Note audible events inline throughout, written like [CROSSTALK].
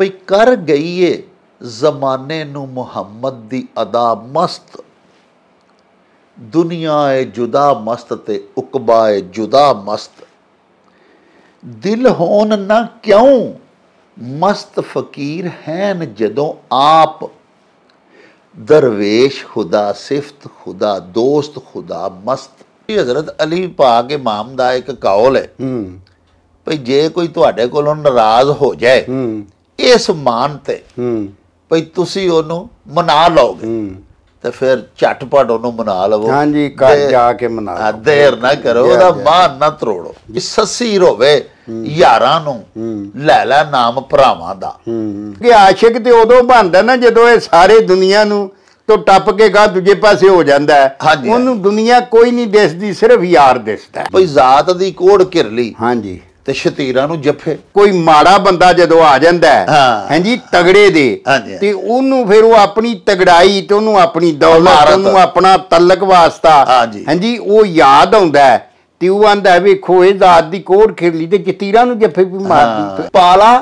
ਭਈ ਕਰ ਗਈਏ ਜ਼ਮਾਨੇ ਨੂੰ ਮੁਹੰਮਦ ਦੀ ਅਦਾ ਮਸਤ ਦੁਨੀਆ ਏ ਜੁਦਾ ਮਸਤ ਤੇ ਉਕਬਾ ਏ ਜੁਦਾ ਮਸਤ ਦਿਲ ਹੋਣ ਨਾ ਕਿਉਂ ਮਸਤ ਫਕੀਰ ਹੈਨ ਜਦੋਂ ਆਪ ਦਰਵੇਸ਼ ਖੁਦਾ ਸਿਫਤ ਖੁਦਾ ਦੋਸਤ ਖੁਦਾ ਮਸਤ ਇਹ ਹਜ਼ਰਤ ਅਲੀ ਪਾਕ ਇਮਾਮ ਦਾ ਇੱਕ ਕੌਲ ਹੈ ਹੂੰ ਭਈ ਜੇ ਕੋਈ ਤੁਹਾਡੇ ਕੋਲੋਂ ਨਾਰਾਜ਼ ਹੋ ਜਾਏ ਹੂੰ ਇਸ ਮਾਨ ਤੇ ਹੂੰ ਭਈ ਤੁਸੀਂ ਉਹਨੂੰ ਮਨਾ ਲਓਗੇ ਹੂੰ ਤੇ ਫਿਰ ਝਟਪਟ ਉਹਨੂੰ ਮਨਾ ਲਵੋ ਹਾਂਜੀ ਕੱਲ ਜਾ ਕੇ ਮਨਾ ਲਓ ਦੇਰ ਨਾ ਕਰੋ ਉਹਦਾ ਮਾਨ ਨਾ ਤਰੋੜੋ ਸਸੀਰ ਹੋਵੇ ਯਾਰਾਂ ਨੂੰ ਲੈ ਲੈ ਨਾਮ ਭਰਾਵਾਂ ਦਾ ਹੂੰ ਕਿ ਆਸ਼ਿਕ ਤੇ ਉਦੋਂ ਬਣਦਾ ਨਾ ਜਦੋਂ ਇਹ ਸਾਰੇ ਦੁਨੀਆ ਨੂੰ ਤੋਂ ਟੱਪ ਕੇ ਗਾ ਦੂਜੇ ਪਾਸੇ ਹੋ ਜਾਂਦਾ ਉਹਨੂੰ ਦੁਨੀਆ ਕੋਈ ਨਹੀਂ ਦਿਸਦੀ ਸਿਰਫ ਯਾਰ ਦਿਸਦਾ ਭਈ ਜ਼ਾਤ ਦੀ ਕੋੜ ਘਿਰ ਲਈ ਹਾਂਜੀ ਤੇ ਸ਼ਤੀਰਾਂ ਨੂੰ ਜੱਫੇ ਕੋਈ ਮਾੜਾ ਬੰਦਾ ਜਦੋਂ ਆ ਜਾਂਦਾ ਹੈ ਹਾਂਜੀ ਤਗੜੇ ਦੇ ਤੇ ਉਹਨੂੰ ਫਿਰ ਉਹ ਆਪਣੀ ਤਗੜਾਈ ਤੇ ਉਹਨੂੰ ਆਪਣੀ ਦੌਲਤ ਉਹਨੂੰ ਆਪਣਾ ਤਲਕ ਵਾਸਤਾ ਹਾਂਜੀ ਉਹ ਯਾਦ ਆਉਂਦਾ ਤੇ ਉਹ ਆਂਦਾ ਵੇਖੋ ਇਹ ਜ਼ਾਤ ਦੀ ਕੋੜ ਲਈ ਤੇ ਜਤੀਰਾਂ ਨੂੰ ਜੱਫੇ ਵੀ ਮਾਰਦੀ ਪਾਲਾ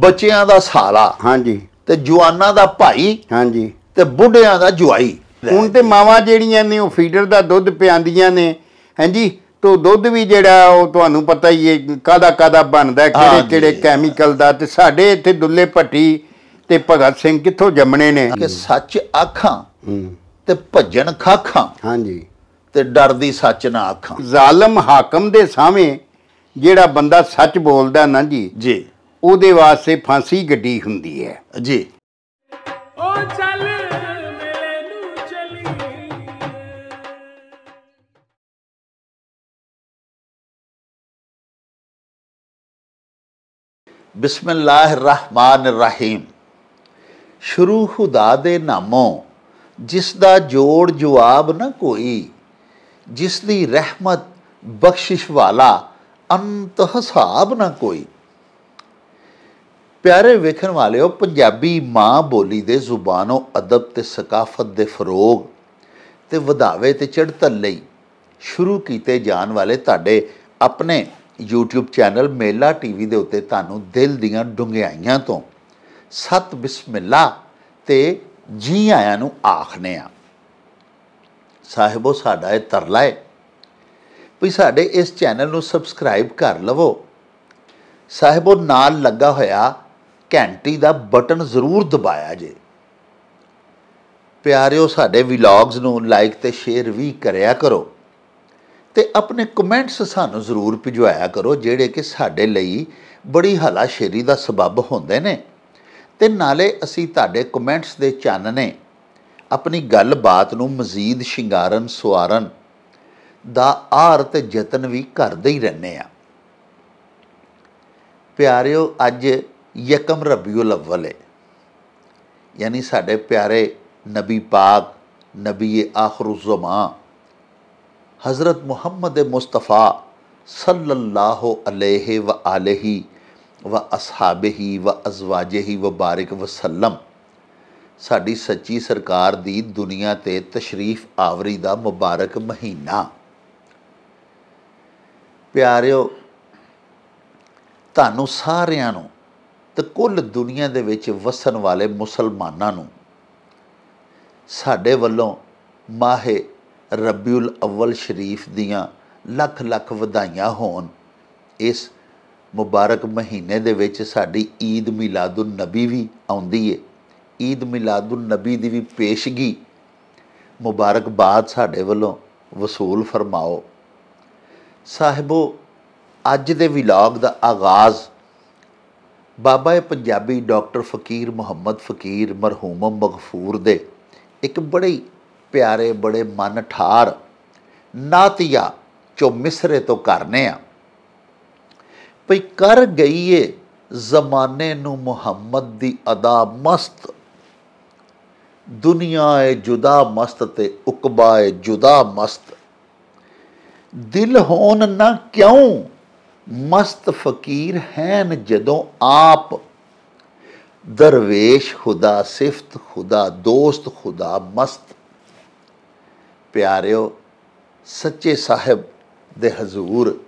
ਬੱਚਿਆਂ ਦਾ ਸਾਲਾ ਹਾਂਜੀ ਤੇ ਜਵਾਨਾਂ ਦਾ ਭਾਈ ਹਾਂਜੀ ਤੇ ਬੁੱਢਿਆਂ ਦਾ ਜੁਆਈ ਹੁਣ ਤੇ ਮਾਵਾਂ ਜਿਹੜੀਆਂ ਨੇ ਉਹ ਫੀਡਰ ਦਾ ਦੁੱਧ ਪਿਆਉਂਦੀਆਂ ਨੇ ਹਾਂਜੀ ਤੋ ਦੁੱਧ ਵੀ ਜਿਹੜਾ ਉਹ ਤੁਹਾਨੂੰ ਪਤਾ ਹੀ ਹੈ ਕਾਦਾ ਕਾਦਾ ਬਣਦਾ ਕਿਹੜੇ ਕਿਹੜੇ ਕੈਮੀਕਲ ਦਾ ਤੇ ਸਾਡੇ ਇੱਥੇ ਦੁੱਲੇ ਭੱਟੀ ਤੇ ਭਗਤ ਸਿੰਘ ਕਿੱਥੋਂ ਜੰਮਣੇ ਨੇ ਕਿ ਸੱਚ ਆਖਾਂ ਤੇ ਭੱਜਣ ਖਾਖਾਂ ਹਾਂਜੀ ਤੇ ਡਰਦੀ ਸੱਚ ਨਾ ਆਖਾਂ ਜ਼ਾਲਮ ਹਾਕਮ ਦੇ ਸਾਹਮਣੇ ਜਿਹੜਾ ਬੰਦਾ ਸੱਚ ਬੋਲਦਾ ਨਾ ਜੀ ਜੀ ਉਹਦੇ ਵਾਸਤੇ ਫਾਂਸੀ ਗੱਡੀ ਹੁੰਦੀ ਹੈ ਜੀ ਉਹ ਚੱਲ ਬਿਸਮਿਲ੍ਲਾਹਿਰਰਹਿਮਾਨਿਰਰਹੀਮ ਸ਼ੁਰੂ ਖੁਦਾ ਦੇ ਨਾਮੋਂ ਜਿਸ ਦਾ ਜੋੜ ਜਵਾਬ ਨਾ ਕੋਈ ਜਿਸ ਦੀ ਰਹਿਮਤ ਬਖਸ਼ਿਸ਼ ਵਾਲਾ ਅੰਤ ਹਿਸਾਬ ਨਾ ਕੋਈ ਪਿਆਰੇ ਵੇਖਣ ਵਾਲਿਓ ਪੰਜਾਬੀ ਮਾਂ ਬੋਲੀ ਦੇ ਜ਼ੁਬਾਨੋਂ ਅਦਬ ਤੇ ਸਕਾਫਤ ਦੇ ਫਰੋਗ ਤੇ ਵਧਾਵੇ ਤੇ ਚੜ੍ਹਤਲ ਲਈ ਸ਼ੁਰੂ ਕੀਤੇ ਜਾਣ ਵਾਲੇ ਤੁਹਾਡੇ ਆਪਣੇ YouTube ਚੈਨਲ ਮੇਲਾ ਟੀਵੀ ਦੇ ਉੱਤੇ ਤੁਹਾਨੂੰ ਦਿਲ ਦੀਆਂ ਡੁੰਗਿਆਈਆਂ ਤੋਂ ਸਤ ਬਿਸਮਿਲ੍ਲਾ ਤੇ ਜੀ ਆਇਆਂ ਨੂੰ ਆਖਨੇ ਆ ਸਾਹਿਬੋ ਸਾਡਾ ਇਹ ਤਰਲਾ ਹੈ ਵੀ ਸਾਡੇ ਇਸ ਚੈਨਲ ਨੂੰ ਸਬਸਕ੍ਰਾਈਬ ਕਰ ਲਵੋ ਸਾਹਿਬੋ ਨਾਲ ਲੱਗਾ ਹੋਇਆ ਘੰਟੀ ਦਾ ਬਟਨ ਜ਼ਰੂਰ ਦਬਾਇਆ ਜੇ ਪਿਆਰਿਓ ਸਾਡੇ ਵਲੌਗਸ ਨੂੰ ਲਾਈਕ ਤੇ ਸ਼ੇਅਰ ਵੀ ਕਰਿਆ ਕਰੋ ਤੇ ਆਪਣੇ ਕਮੈਂਟਸ ਸਾਨੂੰ ਜ਼ਰੂਰ ਭਿਜਵਾਇਆ ਕਰੋ ਜਿਹੜੇ ਕਿ ਸਾਡੇ ਲਈ ਬੜੀ ਹਲਾਸ਼ੇਰੀ ਦਾ ਸਬਬ ਹੁੰਦੇ ਨੇ ਤੇ ਨਾਲੇ ਅਸੀਂ ਤੁਹਾਡੇ ਕਮੈਂਟਸ ਦੇ ਚਾਨਣੇ ਆਪਣੀ ਗੱਲਬਾਤ ਨੂੰ ਮਜ਼ੀਦ ਸ਼ਿੰਗਾਰਨ ਸਵਾਰਨ ਦਾ ਆਰ ਤੇ ਯਤਨ ਵੀ ਕਰਦੇ ਹੀ ਰਹਿੰਨੇ ਆ ਪਿਆਰਿਓ ਅੱਜ ਯਕਮ ਰਬੀਉਲ ਅਵਲ ਹੈ ਯਾਨੀ ਸਾਡੇ ਪਿਆਰੇ ਨਬੀ ਪਾਕ ਨਬੀ ਜ਼ਮਾਨ हज़रत मोहम्मद मुस्तफ़ा सल्लल्लाहु अलैहि व आलही व असहाबही व अजवाजही व बारिक वसल्लम ਸਾਡੀ ਸੱਚੀ ਸਰਕਾਰ ਦੀ ਦੁਨੀਆ ਤੇ ਤਸ਼ਰੀਫ ਆਵਰੀ ਦਾ ਮੁਬਾਰਕ ਮਹੀਨਾ ਪਿਆਰਿਓ ਤੁਹਾਨੂੰ ਸਾਰਿਆਂ ਨੂੰ ਤੇ ਕੁੱਲ ਦੁਨੀਆ ਦੇ ਵਿੱਚ ਵਸਣ ਵਾਲੇ ਮੁਸਲਮਾਨਾਂ ਨੂੰ ਸਾਡੇ ਵੱਲੋਂ ਮਾਹੇ ਰਬੀਉਲ ਅਵਲ ਸ਼ਰੀਫ ਦੀਆਂ ਲੱਖ ਲੱਖ ਵਧਾਈਆਂ ਹੋਣ ਇਸ ਮੁਬਾਰਕ ਮਹੀਨੇ ਦੇ ਵਿੱਚ ਸਾਡੀ ਈਦ ਮਿਲਾਦੁਨ ਨਬੀ ਵੀ ਆਉਂਦੀ ਏ ਈਦ ਮਿਲਾਦੁਨ ਨਬੀ ਦੀ ਵੀ ਪੇਸ਼ਗੀ ਬਾਦ ਸਾਡੇ ਵੱਲੋਂ ਵਸੂਲ ਫਰਮਾਓ ਸਾਹਿਬੋ ਅੱਜ ਦੇ ਵਿਲਾਗ ਦਾ ਆਗਾਜ਼ ਬਾਬਾ ਪੰਜਾਬੀ ਡਾਕਟਰ ਫਕੀਰ ਮੁਹੰਮਦ ਫਕੀਰ ਮਰਹੂਮ ਮਗਫੂਰ ਦੇ ਇੱਕ ਬੜੀ ਪਿਆਰੇ ਬੜੇ ਮਨ ਠਾਰ ਨਾਤੀਆ ਚੋ ਮਿਸਰੇ ਤੋਂ ਕਰਨੇ ਆ ਭਈ ਕਰ ਗਈਏ ਜ਼ਮਾਨੇ ਨੂੰ ਮੁਹੰਮਦ ਦੀ ਅਦਾ ਮਸਤ ਦੁਨੀਆ ਏ ਜੁਦਾ ਮਸਤ ਤੇ ਉਕਬਾ ਏ ਜੁਦਾ ਮਸਤ ਦਿਲ ਹੋਣ ਨਾ ਕਿਉਂ ਮਸਤ ਫਕੀਰ ਹੈਨ ਜਦੋਂ ਆਪ ਦਰਵੇਸ਼ ਖੁਦਾ ਸਿਫਤ ਖੁਦਾ ਦੋਸਤ ਖੁਦਾ ਮਸਤ ਪਿਆਰਿਓ ਸੱਚੇ ਸਾਹਿਬ ਦੇ ਹਜ਼ੂਰ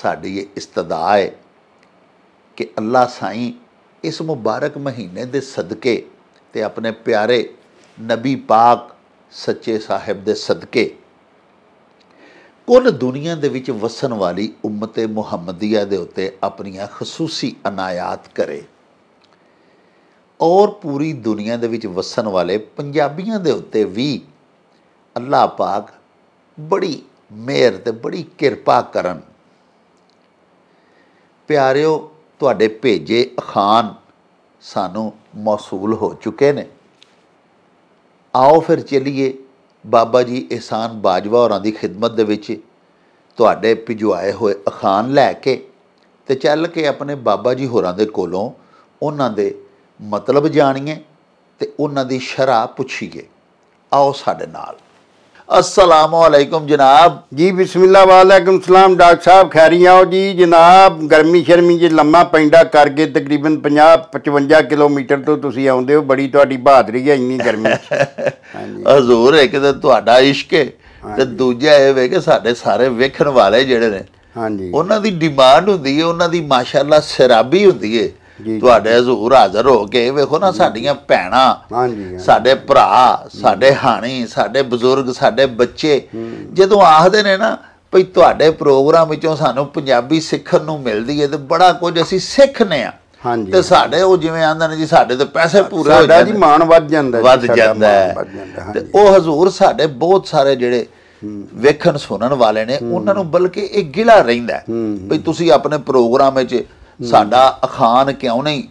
ਸਾਡੀ ਇਹ ਇਸਤਦਾ ਹੈ ਕਿ ਅੱਲਾ ਸਾਈਂ ਇਸ ਮੁਬਾਰਕ ਮਹੀਨੇ ਦੇ ਸਦਕੇ ਤੇ ਆਪਣੇ ਪਿਆਰੇ ਨਬੀ ਪਾਕ ਸੱਚੇ ਸਾਹਿਬ ਦੇ ਸਦਕੇ ਕੁੱਲ ਦੁਨੀਆ ਦੇ ਵਿੱਚ ਵਸਣ ਵਾਲੀ ਉਮਤੇ ਮੁਹੰਮਦੀਆ ਦੇ ਉੱਤੇ ਆਪਣੀਆਂ ਖਸੂਸੀ ਅਨਾਇਤ ਕਰੇ ਔਰ ਪੂਰੀ ਦੁਨੀਆ ਦੇ ਵਿੱਚ ਵਸਣ ਵਾਲੇ ਪੰਜਾਬੀਆਂ ਦੇ ਉੱਤੇ ਵੀ ਅੱਲਾਹ ਪਾਕ ਬੜੀ ਮਿਹਰ ਤੇ ਬੜੀ ਕਿਰਪਾ ਕਰਨ ਪਿਆਰਿਓ ਤੁਹਾਡੇ ਭੇਜੇ ਅਖਾਨ ਸਾਨੂੰ ਮੌਸੂਲ ਹੋ ਚੁੱਕੇ ਨੇ ਆਓ ਫਿਰ ਚਲੀਏ ਬਾਬਾ ਜੀ ਇਹਸਾਨ ਬਾਜਵਾ ਹੋਰਾਂ ਦੀ ਖਿਦਮਤ ਦੇ ਵਿੱਚ ਤੁਹਾਡੇ ਭਿਜਵਾਏ ਹੋਏ ਅਖਾਨ ਲੈ ਕੇ ਤੇ ਚੱਲ ਕੇ ਆਪਣੇ ਬਾਬਾ ਜੀ ਹੋਰਾਂ ਦੇ ਕੋਲੋਂ ਉਹਨਾਂ ਦੇ ਮਤਲਬ ਜਾਣੀਏ ਤੇ ਉਹਨਾਂ ਦੀ ਸ਼ਰਾ ਪੁੱਛੀਏ ਆਓ ਸਾਡੇ ਨਾਲ ਅਸਲਾਮ वालेकुम ਜਨਾਬ ਜੀ ਬਿਸਮਿਲ੍ਲਾ ਵਾਲੇਕਮ ਸਲਾਮ ਡਾਕਟਰ ਸਾਹਿਬ ਖੈਰੀਆਂ ਹੋ ਜੀ ਜਨਾਬ ਗਰਮੀ ਸ਼ਰਮੀ ਜੀ ਲੰਮਾ ਪੈਂਡਾ ਕਰਕੇ ਤਕਰੀਬਨ 50 55 ਕਿਲੋਮੀਟਰ ਤੋਂ ਤੁਸੀਂ ਆਉਂਦੇ ਹੋ ਬੜੀ ਤੁਹਾਡੀ ਬਹਾਦਰੀ ਹੈ ਇੰਨੀ ਗਰਮੀ [LAUGHS] ਹਾਂਜੀ ਹਜ਼ੂਰ ਹੈ ਕਿ ਤੁਹਾਡਾ ਇਸ਼ਕ ਹੈ ਤੇ ਦੂਜਾ ਇਹ ਵੇ ਕਿ ਸਾਡੇ ਸਾਰੇ ਵੇਖਣ ਵਾਲੇ ਜਿਹੜੇ ਨੇ ਹਾਂਜੀ ਉਹਨਾਂ ਦੀ ਡਿਮਾਂਡ ਹੁੰਦੀ ਹੈ ਉਹਨਾਂ ਦੀ ਮਾਸ਼ਾਅੱਲਾ ਸਰਾਬੀ ਹੁੰਦੀ ਹੈ ਤੁਹਾਡੇ ਹਜ਼ੂਰ ਹਾਜ਼ਰ ਹੋ ਕੇ ਵੇਖੋ ਨਾ ਸਾਡੀਆਂ ਭੈਣਾਂ ਸਾਡੇ ਭਰਾ ਸਾਡੇ ਹਾਣੀ ਸਾਡੇ ਬਜ਼ੁਰਗ ਸਾਡੇ ਬੱਚੇ ਜਦੋਂ ਆਖਦੇ ਨੇ ਨਾ ਭਈ ਤੁਹਾਡੇ ਪ੍ਰੋਗਰਾਮ ਵਿੱਚੋਂ ਸਾਨੂੰ ਪੰਜਾਬੀ ਸਿੱਖਣ ਨੂੰ ਮਿਲਦੀ ਹੈ ਤੇ ਬੜਾ ਕੁਝ ਅਸੀਂ ਸਿੱਖਨੇ ਆ ਹਾਂਜੀ ਤੇ ਸਾਡੇ ਉਹ ਜਿਵੇਂ ਆਂਦੇ ਨੇ ਜੀ ਸਾਡੇ ਤੇ ਪੈਸੇ ਪੂਰੇ ਹੋ ਜਾਂਦੇ ਜੀ ਮਾਣ ਵੱਧ ਜਾਂਦਾ ਵੱਧ ਜਾਂਦਾ ਤੇ ਉਹ ਹਜ਼ੂਰ ਸਾਡੇ ਬਹੁਤ ਸਾਰੇ ਜਿਹੜੇ ਵੇਖਣ ਸੁਣਨ ਵਾਲੇ ਨੇ ਉਹਨਾਂ ਨੂੰ ਬਲਕਿ ਇਹ ਗਿਲਾ ਰਹਿੰਦਾ ਭਈ ਤੁਸੀਂ ਆਪਣੇ ਪ੍ਰੋਗਰਾਮ ਵਿੱਚ ਸਾਡਾ ਅਖਾਨ ਕਿਉਂ ਨਹੀਂ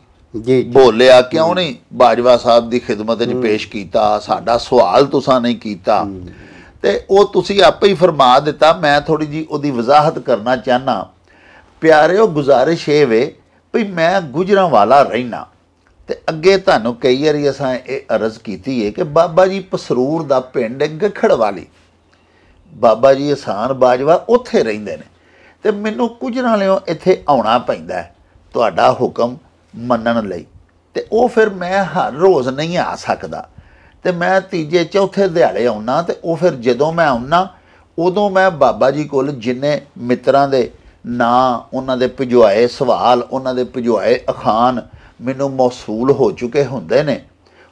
ਜੀ ਬੋਲਿਆ ਕਿਉਂ ਨਹੀਂ ਬਾਜਵਾ ਸਾਹਿਬ ਦੀ ਖਿਦਮਤ ਵਿੱਚ ਪੇਸ਼ ਕੀਤਾ ਸਾਡਾ ਸਵਾਲ ਤੁਸੀਂ ਨਹੀਂ ਕੀਤਾ ਤੇ ਉਹ ਤੁਸੀਂ ਆਪੇ ਹੀ ਫਰਮਾ ਦਿੱਤਾ ਮੈਂ ਥੋੜੀ ਜੀ ਉਹਦੀ ਵਜ਼ਾਹਤ ਕਰਨਾ ਚਾਹਨਾ ਪਿਆਰਿਓ ਗੁਜ਼ਾਰਿਸ਼ ਏ ਵੇ ਭਈ ਮੈਂ ਗੁਜਰਾਂ ਵਾਲਾ ਰਹਿਣਾ ਤੇ ਅੱਗੇ ਤੁਹਾਨੂੰ ਕਈ ਵਾਰੀ ਅਸਾਂ ਇਹ ਅਰਜ਼ ਕੀਤੀ ਹੈ ਕਿ ਬਾਬਾ ਜੀ ਪਸਰੂਰ ਦਾ ਪਿੰਡ ਗਖੜ ਵਾਲੀ ਬਾਬਾ ਜੀ ਆਸਾਨ ਬਾਜਵਾ ਉੱਥੇ ਰਹਿੰਦੇ ਨੇ ਤੇ ਮੈਨੂੰ ਕੁਝ ਨਾਲਿਓਂ ਇੱਥੇ ਆਉਣਾ ਪੈਂਦਾ ਹੈ ਤੁਹਾਡਾ ਹੁਕਮ ਮੰਨਣ ਲਈ ਤੇ ਉਹ ਫਿਰ ਮੈਂ ਹਰ ਰੋਜ਼ ਨਹੀਂ ਆ ਸਕਦਾ ਤੇ ਮੈਂ ਤੀਜੇ ਚੌਥੇ ਦਿਹਾੜੇ ਆਉਣਾ ਤੇ ਉਹ ਫਿਰ ਜਦੋਂ ਮੈਂ ਆਉਣਾ ਉਦੋਂ ਮੈਂ ਬਾਬਾ ਜੀ ਕੋਲ ਜਿੰਨੇ ਮਿੱਤਰਾਂ ਦੇ ਨਾਂ ਉਹਨਾਂ ਦੇ ਭਜਵਾਏ ਸਵਾਲ ਉਹਨਾਂ ਦੇ ਭਜਵਾਏ ਅਖਾਨ ਮੈਨੂੰ ਮੌਸੂਲ ਹੋ ਚੁੱਕੇ ਹੁੰਦੇ ਨੇ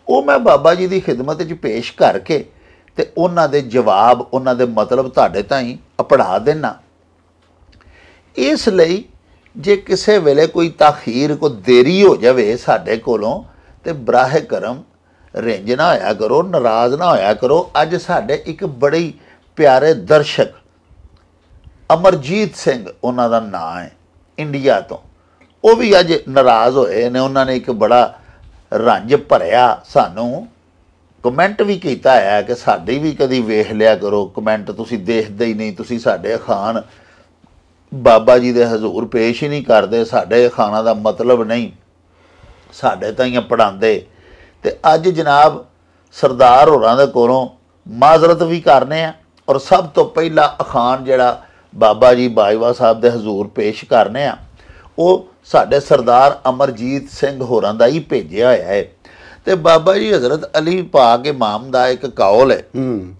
ਉਹ ਮੈਂ ਬਾਬਾ ਜੀ ਦੀ ਖਿਦਮਤ ਵਿੱਚ ਪੇਸ਼ ਕਰਕੇ ਤੇ ਉਹਨਾਂ ਦੇ ਜਵਾਬ ਉਹਨਾਂ ਦੇ ਮਤਲਬ ਤੁਹਾਡੇ ਤਾਈਂ ਅਪੜਾ ਦੇਣਾ ਇਸ ਲਈ ਜੇ ਕਿਸੇ ਵੇਲੇ ਕੋਈ ਤਾਖੀਰ ਕੋ ਦੇਰੀ ਹੋ ਜਾਵੇ ਸਾਡੇ ਕੋਲੋਂ ਤੇ ਬਰਾਹ ਕਰਮ ਰੇਂਜ ਨਾ ਹੋਇਆ ਕਰੋ ਨਾਰਾਜ਼ ਨਾ ਹੋਇਆ ਕਰੋ ਅੱਜ ਸਾਡੇ ਇੱਕ ਬੜੀ ਪਿਆਰੇ ਦਰਸ਼ਕ ਅਮਰਜੀਤ ਸਿੰਘ ਉਹਨਾਂ ਦਾ ਨਾਮ ਹੈ ਇੰਡੀਆ ਤੋਂ ਉਹ ਵੀ ਅੱਜ ਨਾਰਾਜ਼ ਹੋਏ ਨੇ ਉਹਨਾਂ ਨੇ ਇੱਕ ਬੜਾ ਰੰਜ ਭਰਿਆ ਸਾਨੂੰ ਕਮੈਂਟ ਵੀ ਕੀਤਾ ਹੈ ਕਿ ਸਾਡੀ ਵੀ ਕਦੀ ਵੇਖ ਲਿਆ ਕਰੋ ਕਮੈਂਟ ਤੁਸੀਂ ਦੇਖਦੇ ਹੀ ਨਹੀਂ ਤੁਸੀਂ ਸਾਡੇ ਖਾਨ ਬਾਬਾ ਜੀ ਦੇ ਹਜ਼ੂਰ ਪੇਸ਼ ਹੀ ਨਹੀਂ ਕਰਦੇ ਸਾਡੇ ਖਾਣਾ ਦਾ ਮਤਲਬ ਨਹੀਂ ਸਾਡੇ ਤਾਂ ਹੀ ਪੜਾਉਂਦੇ ਤੇ ਅੱਜ ਜਨਾਬ ਸਰਦਾਰ ਹੋਰਾਂ ਦੇ ਕੋਲੋਂ ਮਾਜ਼ਰਤ ਵੀ ਕਰਨੇ ਆ ਔਰ ਸਭ ਤੋਂ ਪਹਿਲਾ ਅਖਾਨ ਜਿਹੜਾ ਬਾਬਾ ਜੀ ਬਾਈਵਾ ਸਾਹਿਬ ਦੇ ਹਜ਼ੂਰ ਪੇਸ਼ ਕਰਨੇ ਆ ਉਹ ਸਾਡੇ ਸਰਦਾਰ ਅਮਰਜੀਤ ਸਿੰਘ ਹੋਰਾਂ ਦਾ ਹੀ ਭੇਜਿਆ ਹੋਇਆ ਹੈ ਤੇ ਬਾਬਾ ਜੀ ਹਜ਼ਰਤ ਅਲੀ ਪਾਕ ਇਮਾਮ ਦਾ ਇੱਕ ਕੌਲ ਹੈ ਹੂੰ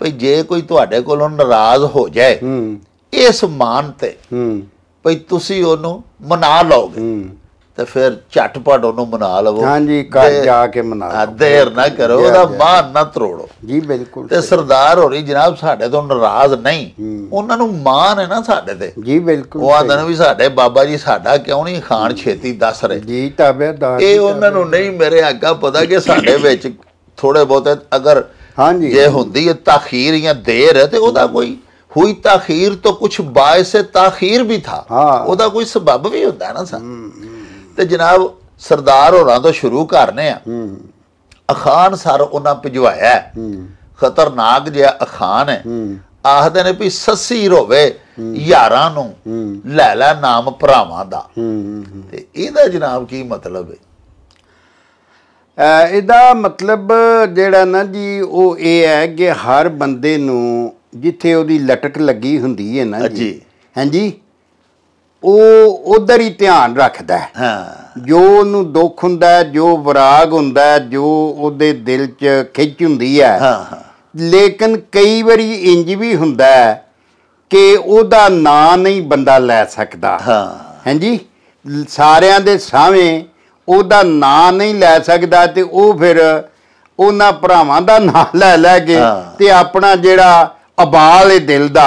ਭਈ ਜੇ ਕੋਈ ਤੁਹਾਡੇ ਕੋਲੋਂ ਨਾਰਾਜ਼ ਹੋ ਜਾਏ ਹੂੰ ਇਸ ਮਾਨ ਤੇ ਹੂੰ ਭਈ ਤੁਸੀਂ ਉਹਨੂੰ ਮਨਾ ਲਓਗੇ ਹੂੰ ਤੇ ਫਿਰ ਝਟਪਟ ਉਹਨੂੰ ਮਨਾ ਲਵੋ ਹਾਂਜੀ ਘਰ ਜਾ ਕੇ ਮਨਾ ਲਓ ਦੇਰ ਨਾ ਕਰੋ ਉਹਦਾ ਮਾਨ ਨਾ ਤਰੋੜੋ ਜੀ ਬਿਲਕੁਲ ਤੇ ਸਰਦਾਰ ਹੋਰੀ ਜਨਾਬ ਸਾਡੇ ਤੋਂ ਨਾਰਾਜ਼ ਨਹੀਂ ਉਹਨਾਂ ਨੂੰ ਮਾਨ ਹੈ ਨਾ ਸਾਡੇ ਤੇ ਜੀ ਬਿਲਕੁਲ ਉਹ ਆਦਨ ਵੀ ਸਾਡੇ ਬਾਬਾ ਜੀ ਸਾਡਾ ਕਿਉਂ ਨਹੀਂ ਖਾਨ ਛੇਤੀ ਦੱਸ ਰਹੇ ਜੀ ਤਾਬੇਦਾਰ ਇਹ ਉਹਨਾਂ ਨੂੰ ਨਹੀਂ ਮੇਰੇ ਅੱਗਾ ਪਤਾ ਕਿ ਸਾਡੇ [COUGHS] ਵਿੱਚ ਥੋੜੇ ਬਹੁਤੇ ਅਗਰ ਹਾਂਜੀ ਜੇ ਹੁੰਦੀ ਹੈ ਤਾਖੀਰ ਜਾਂ ਦੇਰ ਹੈ ਤੇ ਉਹਦਾ ਕੋਈ ਹੋਈ ਤਾਖੀਰ ਤੋਂ ਕੁਝ ਬਾਇਸ ਤਾਖੀਰ ਵੀ ਥਾ ਉਹਦਾ ਕੋਈ ਸਬਬ ਵੀ ਹੁੰਦਾ ਨਾ ਸਰ ਤੇ ਜਨਾਬ ਸਰਦਾਰ ਹੋਰਾਂ ਤੋਂ ਸ਼ੁਰੂ ਕਰਨੇ ਆ ਅਖਾਨ ਸਰ ਉਹਨਾਂ ਭਿਜਵਾਇਆ ਖਤਰਨਾਕ ਜਿਹਾ ਅਖਾਨ ਹੈ ਆਖਦੇ ਨੇ ਵੀ ਸੱਸੀ ਰੋਵੇ ਯਾਰਾਂ ਨੂੰ ਲੈ ਲੈ ਨਾਮ ਭਰਾਵਾਂ ਦਾ ਤੇ ਇਹਦਾ ਜਨਾਬ ਕੀ ਮਤਲਬ ਹੈ ਇਹਦਾ ਮਤਲਬ ਜਿਹੜਾ ਨਾ ਜੀ ਉਹ ਇਹ ਹੈ ਕਿ ਹਰ ਬੰਦੇ ਨੂੰ ਜਿੱਥੇ ਉਹਦੀ ਲਟਕ ਲੱਗੀ ਹੁੰਦੀ ਹੈ ਨਾ ਜੀ ਹਾਂਜੀ ਉਹ ਉਧਰ ਹੀ ਧਿਆਨ ਰੱਖਦਾ ਹੈ ਹਾਂ ਜੋ ਉਹਨੂੰ ਦੁੱਖ ਹੁੰਦਾ ਜੋ ਵਿਰਾਗ ਹੁੰਦਾ ਜੋ ਉਹਦੇ ਦਿਲ 'ਚ ਖਿੱਚ ਹੁੰਦੀ ਹੈ ਹਾਂ ਹਾਂ ਲੇਕਿਨ ਕਈ ਵਾਰੀ ਇੰਜ ਵੀ ਹੁੰਦਾ ਹੈ ਕਿ ਉਹਦਾ ਨਾਂ ਨਹੀਂ ਬੰਦਾ ਲੈ ਸਕਦਾ ਹਾਂ ਹਾਂਜੀ ਸਾਰਿਆਂ ਦੇ ਸਾਹਮਣੇ ਉਹਦਾ ਨਾਂ ਨਹੀਂ ਲੈ ਸਕਦਾ ਤੇ ਉਹ ਫਿਰ ਉਹਨਾਂ ਭਰਾਵਾਂ ਦਾ ਨਾਂ ਲੈ ਲੈ ਕੇ ਤੇ ਆਪਣਾ ਜਿਹੜਾ ਅਬਾਲ ਇਹ ਦਿਲ ਦਾ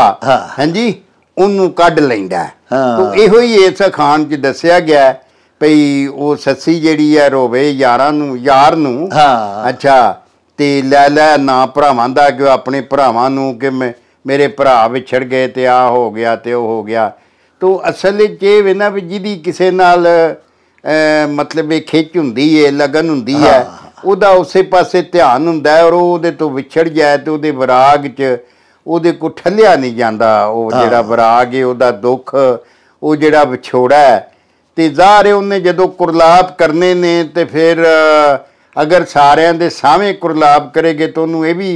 ਹਾਂਜੀ ਉਹਨੂੰ ਕੱਢ ਲੈਂਦਾ ਹਾਂ ਇਹੋ ਹੀ ਇਸ ਖਾਨ ਚ ਦੱਸਿਆ ਗਿਆ ਭਈ ਉਹ ਸੱਸੀ ਜਿਹੜੀ ਆ ਰੋਵੇ ਯਾਰਾਂ ਨੂੰ ਯਾਰ ਨੂੰ ਹਾਂ ਅੱਛਾ ਤੇ ਲੈ ਲੈ ਨਾ ਭਰਾਵਾਂ ਦਾ ਕਿ ਆਪਣੇ ਭਰਾਵਾਂ ਨੂੰ ਕਿ ਮੇਰੇ ਭਰਾ ਵਿਛੜ ਗਏ ਤੇ ਆ ਹੋ ਗਿਆ ਤੇ ਉਹ ਹੋ ਗਿਆ ਤੋ ਅਸਲ ਵਿੱਚ ਇਹ ਵੇ ਵੀ ਜਿਹਦੀ ਕਿਸੇ ਨਾਲ ਮਤਲਬ ਇਹ ਖਿੱਚ ਹੁੰਦੀ ਏ ਲਗਨ ਹੁੰਦੀ ਹੈ ਉਹਦਾ ਉਸੇ ਪਾਸੇ ਧਿਆਨ ਹੁੰਦਾ ਔਰ ਉਹਦੇ ਤੋਂ ਵਿਛੜ ਜਾਏ ਤੇ ਉਹਦੇ ਵਿਰਾਗ 'ਚ ਉਹਦੇ ਕੋ ਠੱਲਿਆ ਨਹੀਂ ਜਾਂਦਾ ਉਹ ਜਿਹੜਾ ਵਿਰਾਗ ਹੈ ਉਹਦਾ ਦੁੱਖ ਉਹ ਜਿਹੜਾ ਵਿਛੋੜਾ ਹੈ ਤੇ ਜ਼ਾਹਰ ਉਹਨੇ ਜਦੋਂ ਕੁਰਲਾਪ ਕਰਨੇ ਨੇ ਤੇ ਫਿਰ ਅਗਰ ਸਾਰਿਆਂ ਦੇ ਸਾਹਮਣੇ ਕੁਰਲਾਪ ਕਰੇਗੇ ਤਾਂ ਉਹਨੂੰ ਇਹ ਵੀ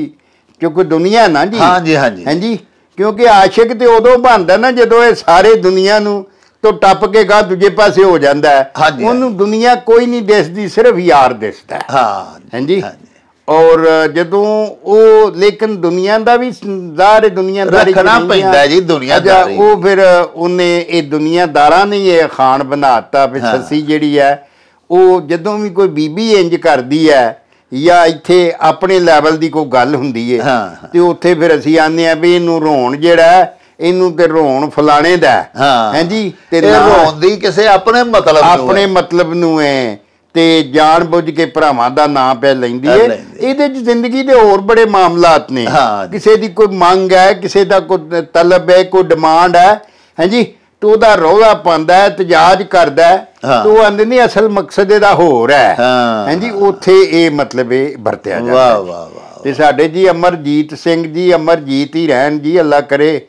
ਕਿਉਂਕਿ ਦੁਨੀਆ ਨਾ ਜੀ ਹਾਂਜੀ ਹਾਂਜੀ ਹਾਂਜੀ ਕਿਉਂਕਿ ਆਸ਼ਿਕ ਤੇ ਉਦੋਂ ਬਣਦਾ ਨਾ ਜਦੋਂ ਇਹ ਸਾਰੇ ਦੁਨੀਆ ਨੂੰ ਤੋਂ ਟੱਪ ਕੇ ਗਾ ਦੂਜੇ ਪਾਸੇ ਹੋ ਜਾਂਦਾ ਉਹਨੂੰ ਦੁਨੀਆ ਕੋਈ ਨਹੀਂ ਦਿਸਦੀ ਸਿਰਫ ਯਾਰ ਦਿਸਦਾ ਹਾਂ ਹਾਂਜੀ ਔਰ ਜਦੋਂ ਉਹ ਲੇਕਿਨ ਦੁਨੀਆ ਦਾ ਵੀ ਦਾਰ ਦੁਨੀਆਦਾਰੀ ਰੱਖਣਾ ਪੈਂਦਾ ਜੀ ਦੁਨੀਆਦਾਰੀ ਉਹ ਫਿਰ ਉਹਨੇ ਇਹ ਦੁਨੀਆਦਾਰਾਂ ਨੇ ਇਹ ਖਾਨ ਬਣਾਤਾ ਵੀ ਸੱਸੀ ਜਿਹੜੀ ਹੈ ਉਹ ਜਦੋਂ ਵੀ ਕੋਈ ਬੀਬੀ ਇੰਜ ਕਰਦੀ ਹੈ ਜਾਂ ਇੱਥੇ ਆਪਣੇ ਲੈਵਲ ਦੀ ਕੋਈ ਗੱਲ ਹੁੰਦੀ ਹੈ ਤੇ ਉੱਥੇ ਫਿਰ ਅਸੀਂ ਆਨੇ ਆ ਵੀ ਇਹਨੂੰ ਰੋਣ ਜਿਹੜਾ ਇਹਨੂੰ ਤੇ ਰੋਣ ਫਲਾਣੇ ਦਾ ਹਾਂਜੀ ਤੇ ਰੋਣ ਦੀ ਕਿਸੇ ਆਪਣੇ ਮਤਲਬ ਨੂੰ ਆਪਣੇ ਮਤਲਬ ਨੂੰ ਹੈ ਤੇ ਜਾਣ ਬੁੱਝ ਕੇ ਭਰਾਵਾਂ ਦਾ ਨਾਂ ਪੈ ਲੈਂਦੀ ਹੈ ਇਹਦੇ ਚ ਜ਼ਿੰਦਗੀ ਦੇ ਹੋਰ ਬੜੇ ਮਾਮਲਾਤ ਨੇ ਕਿਸੇ ਦੀ ਕੋਈ ਮੰਗ ਹੈ ਕਿਸੇ ਦਾ ਕੋਈ ਤਲਬ ਹੈ ਕੋਈ ਡਿਮਾਂਡ ਹੈ ਹਾਂਜੀ ਤੋ ਦਾ ਰੋਲਾ ਪਾਉਂਦਾ ਹੈ ਤਜਾਜ ਕਰਦਾ ਹੈ ਤੋ ਆਂਦੇ ਨਹੀਂ ਅਸਲ ਮਕਸਦ ਇਹਦਾ ਹੋਰ ਹੈ ਹਾਂਜੀ ਉੱਥੇ ਇਹ ਮਤਲਬ ਇਹ ਵਰਤਿਆ ਜਾਂਦਾ ਵਾਹ ਵਾਹ ਵਾਹ ਤੇ ਸਾਡੇ ਜੀ ਅਮਰਜੀਤ ਸਿੰਘ ਜੀ ਅਮਰਜੀਤ ਹੀ ਰਹਿਣ ਜੀ ਅੱਲਾ ਕਰੇ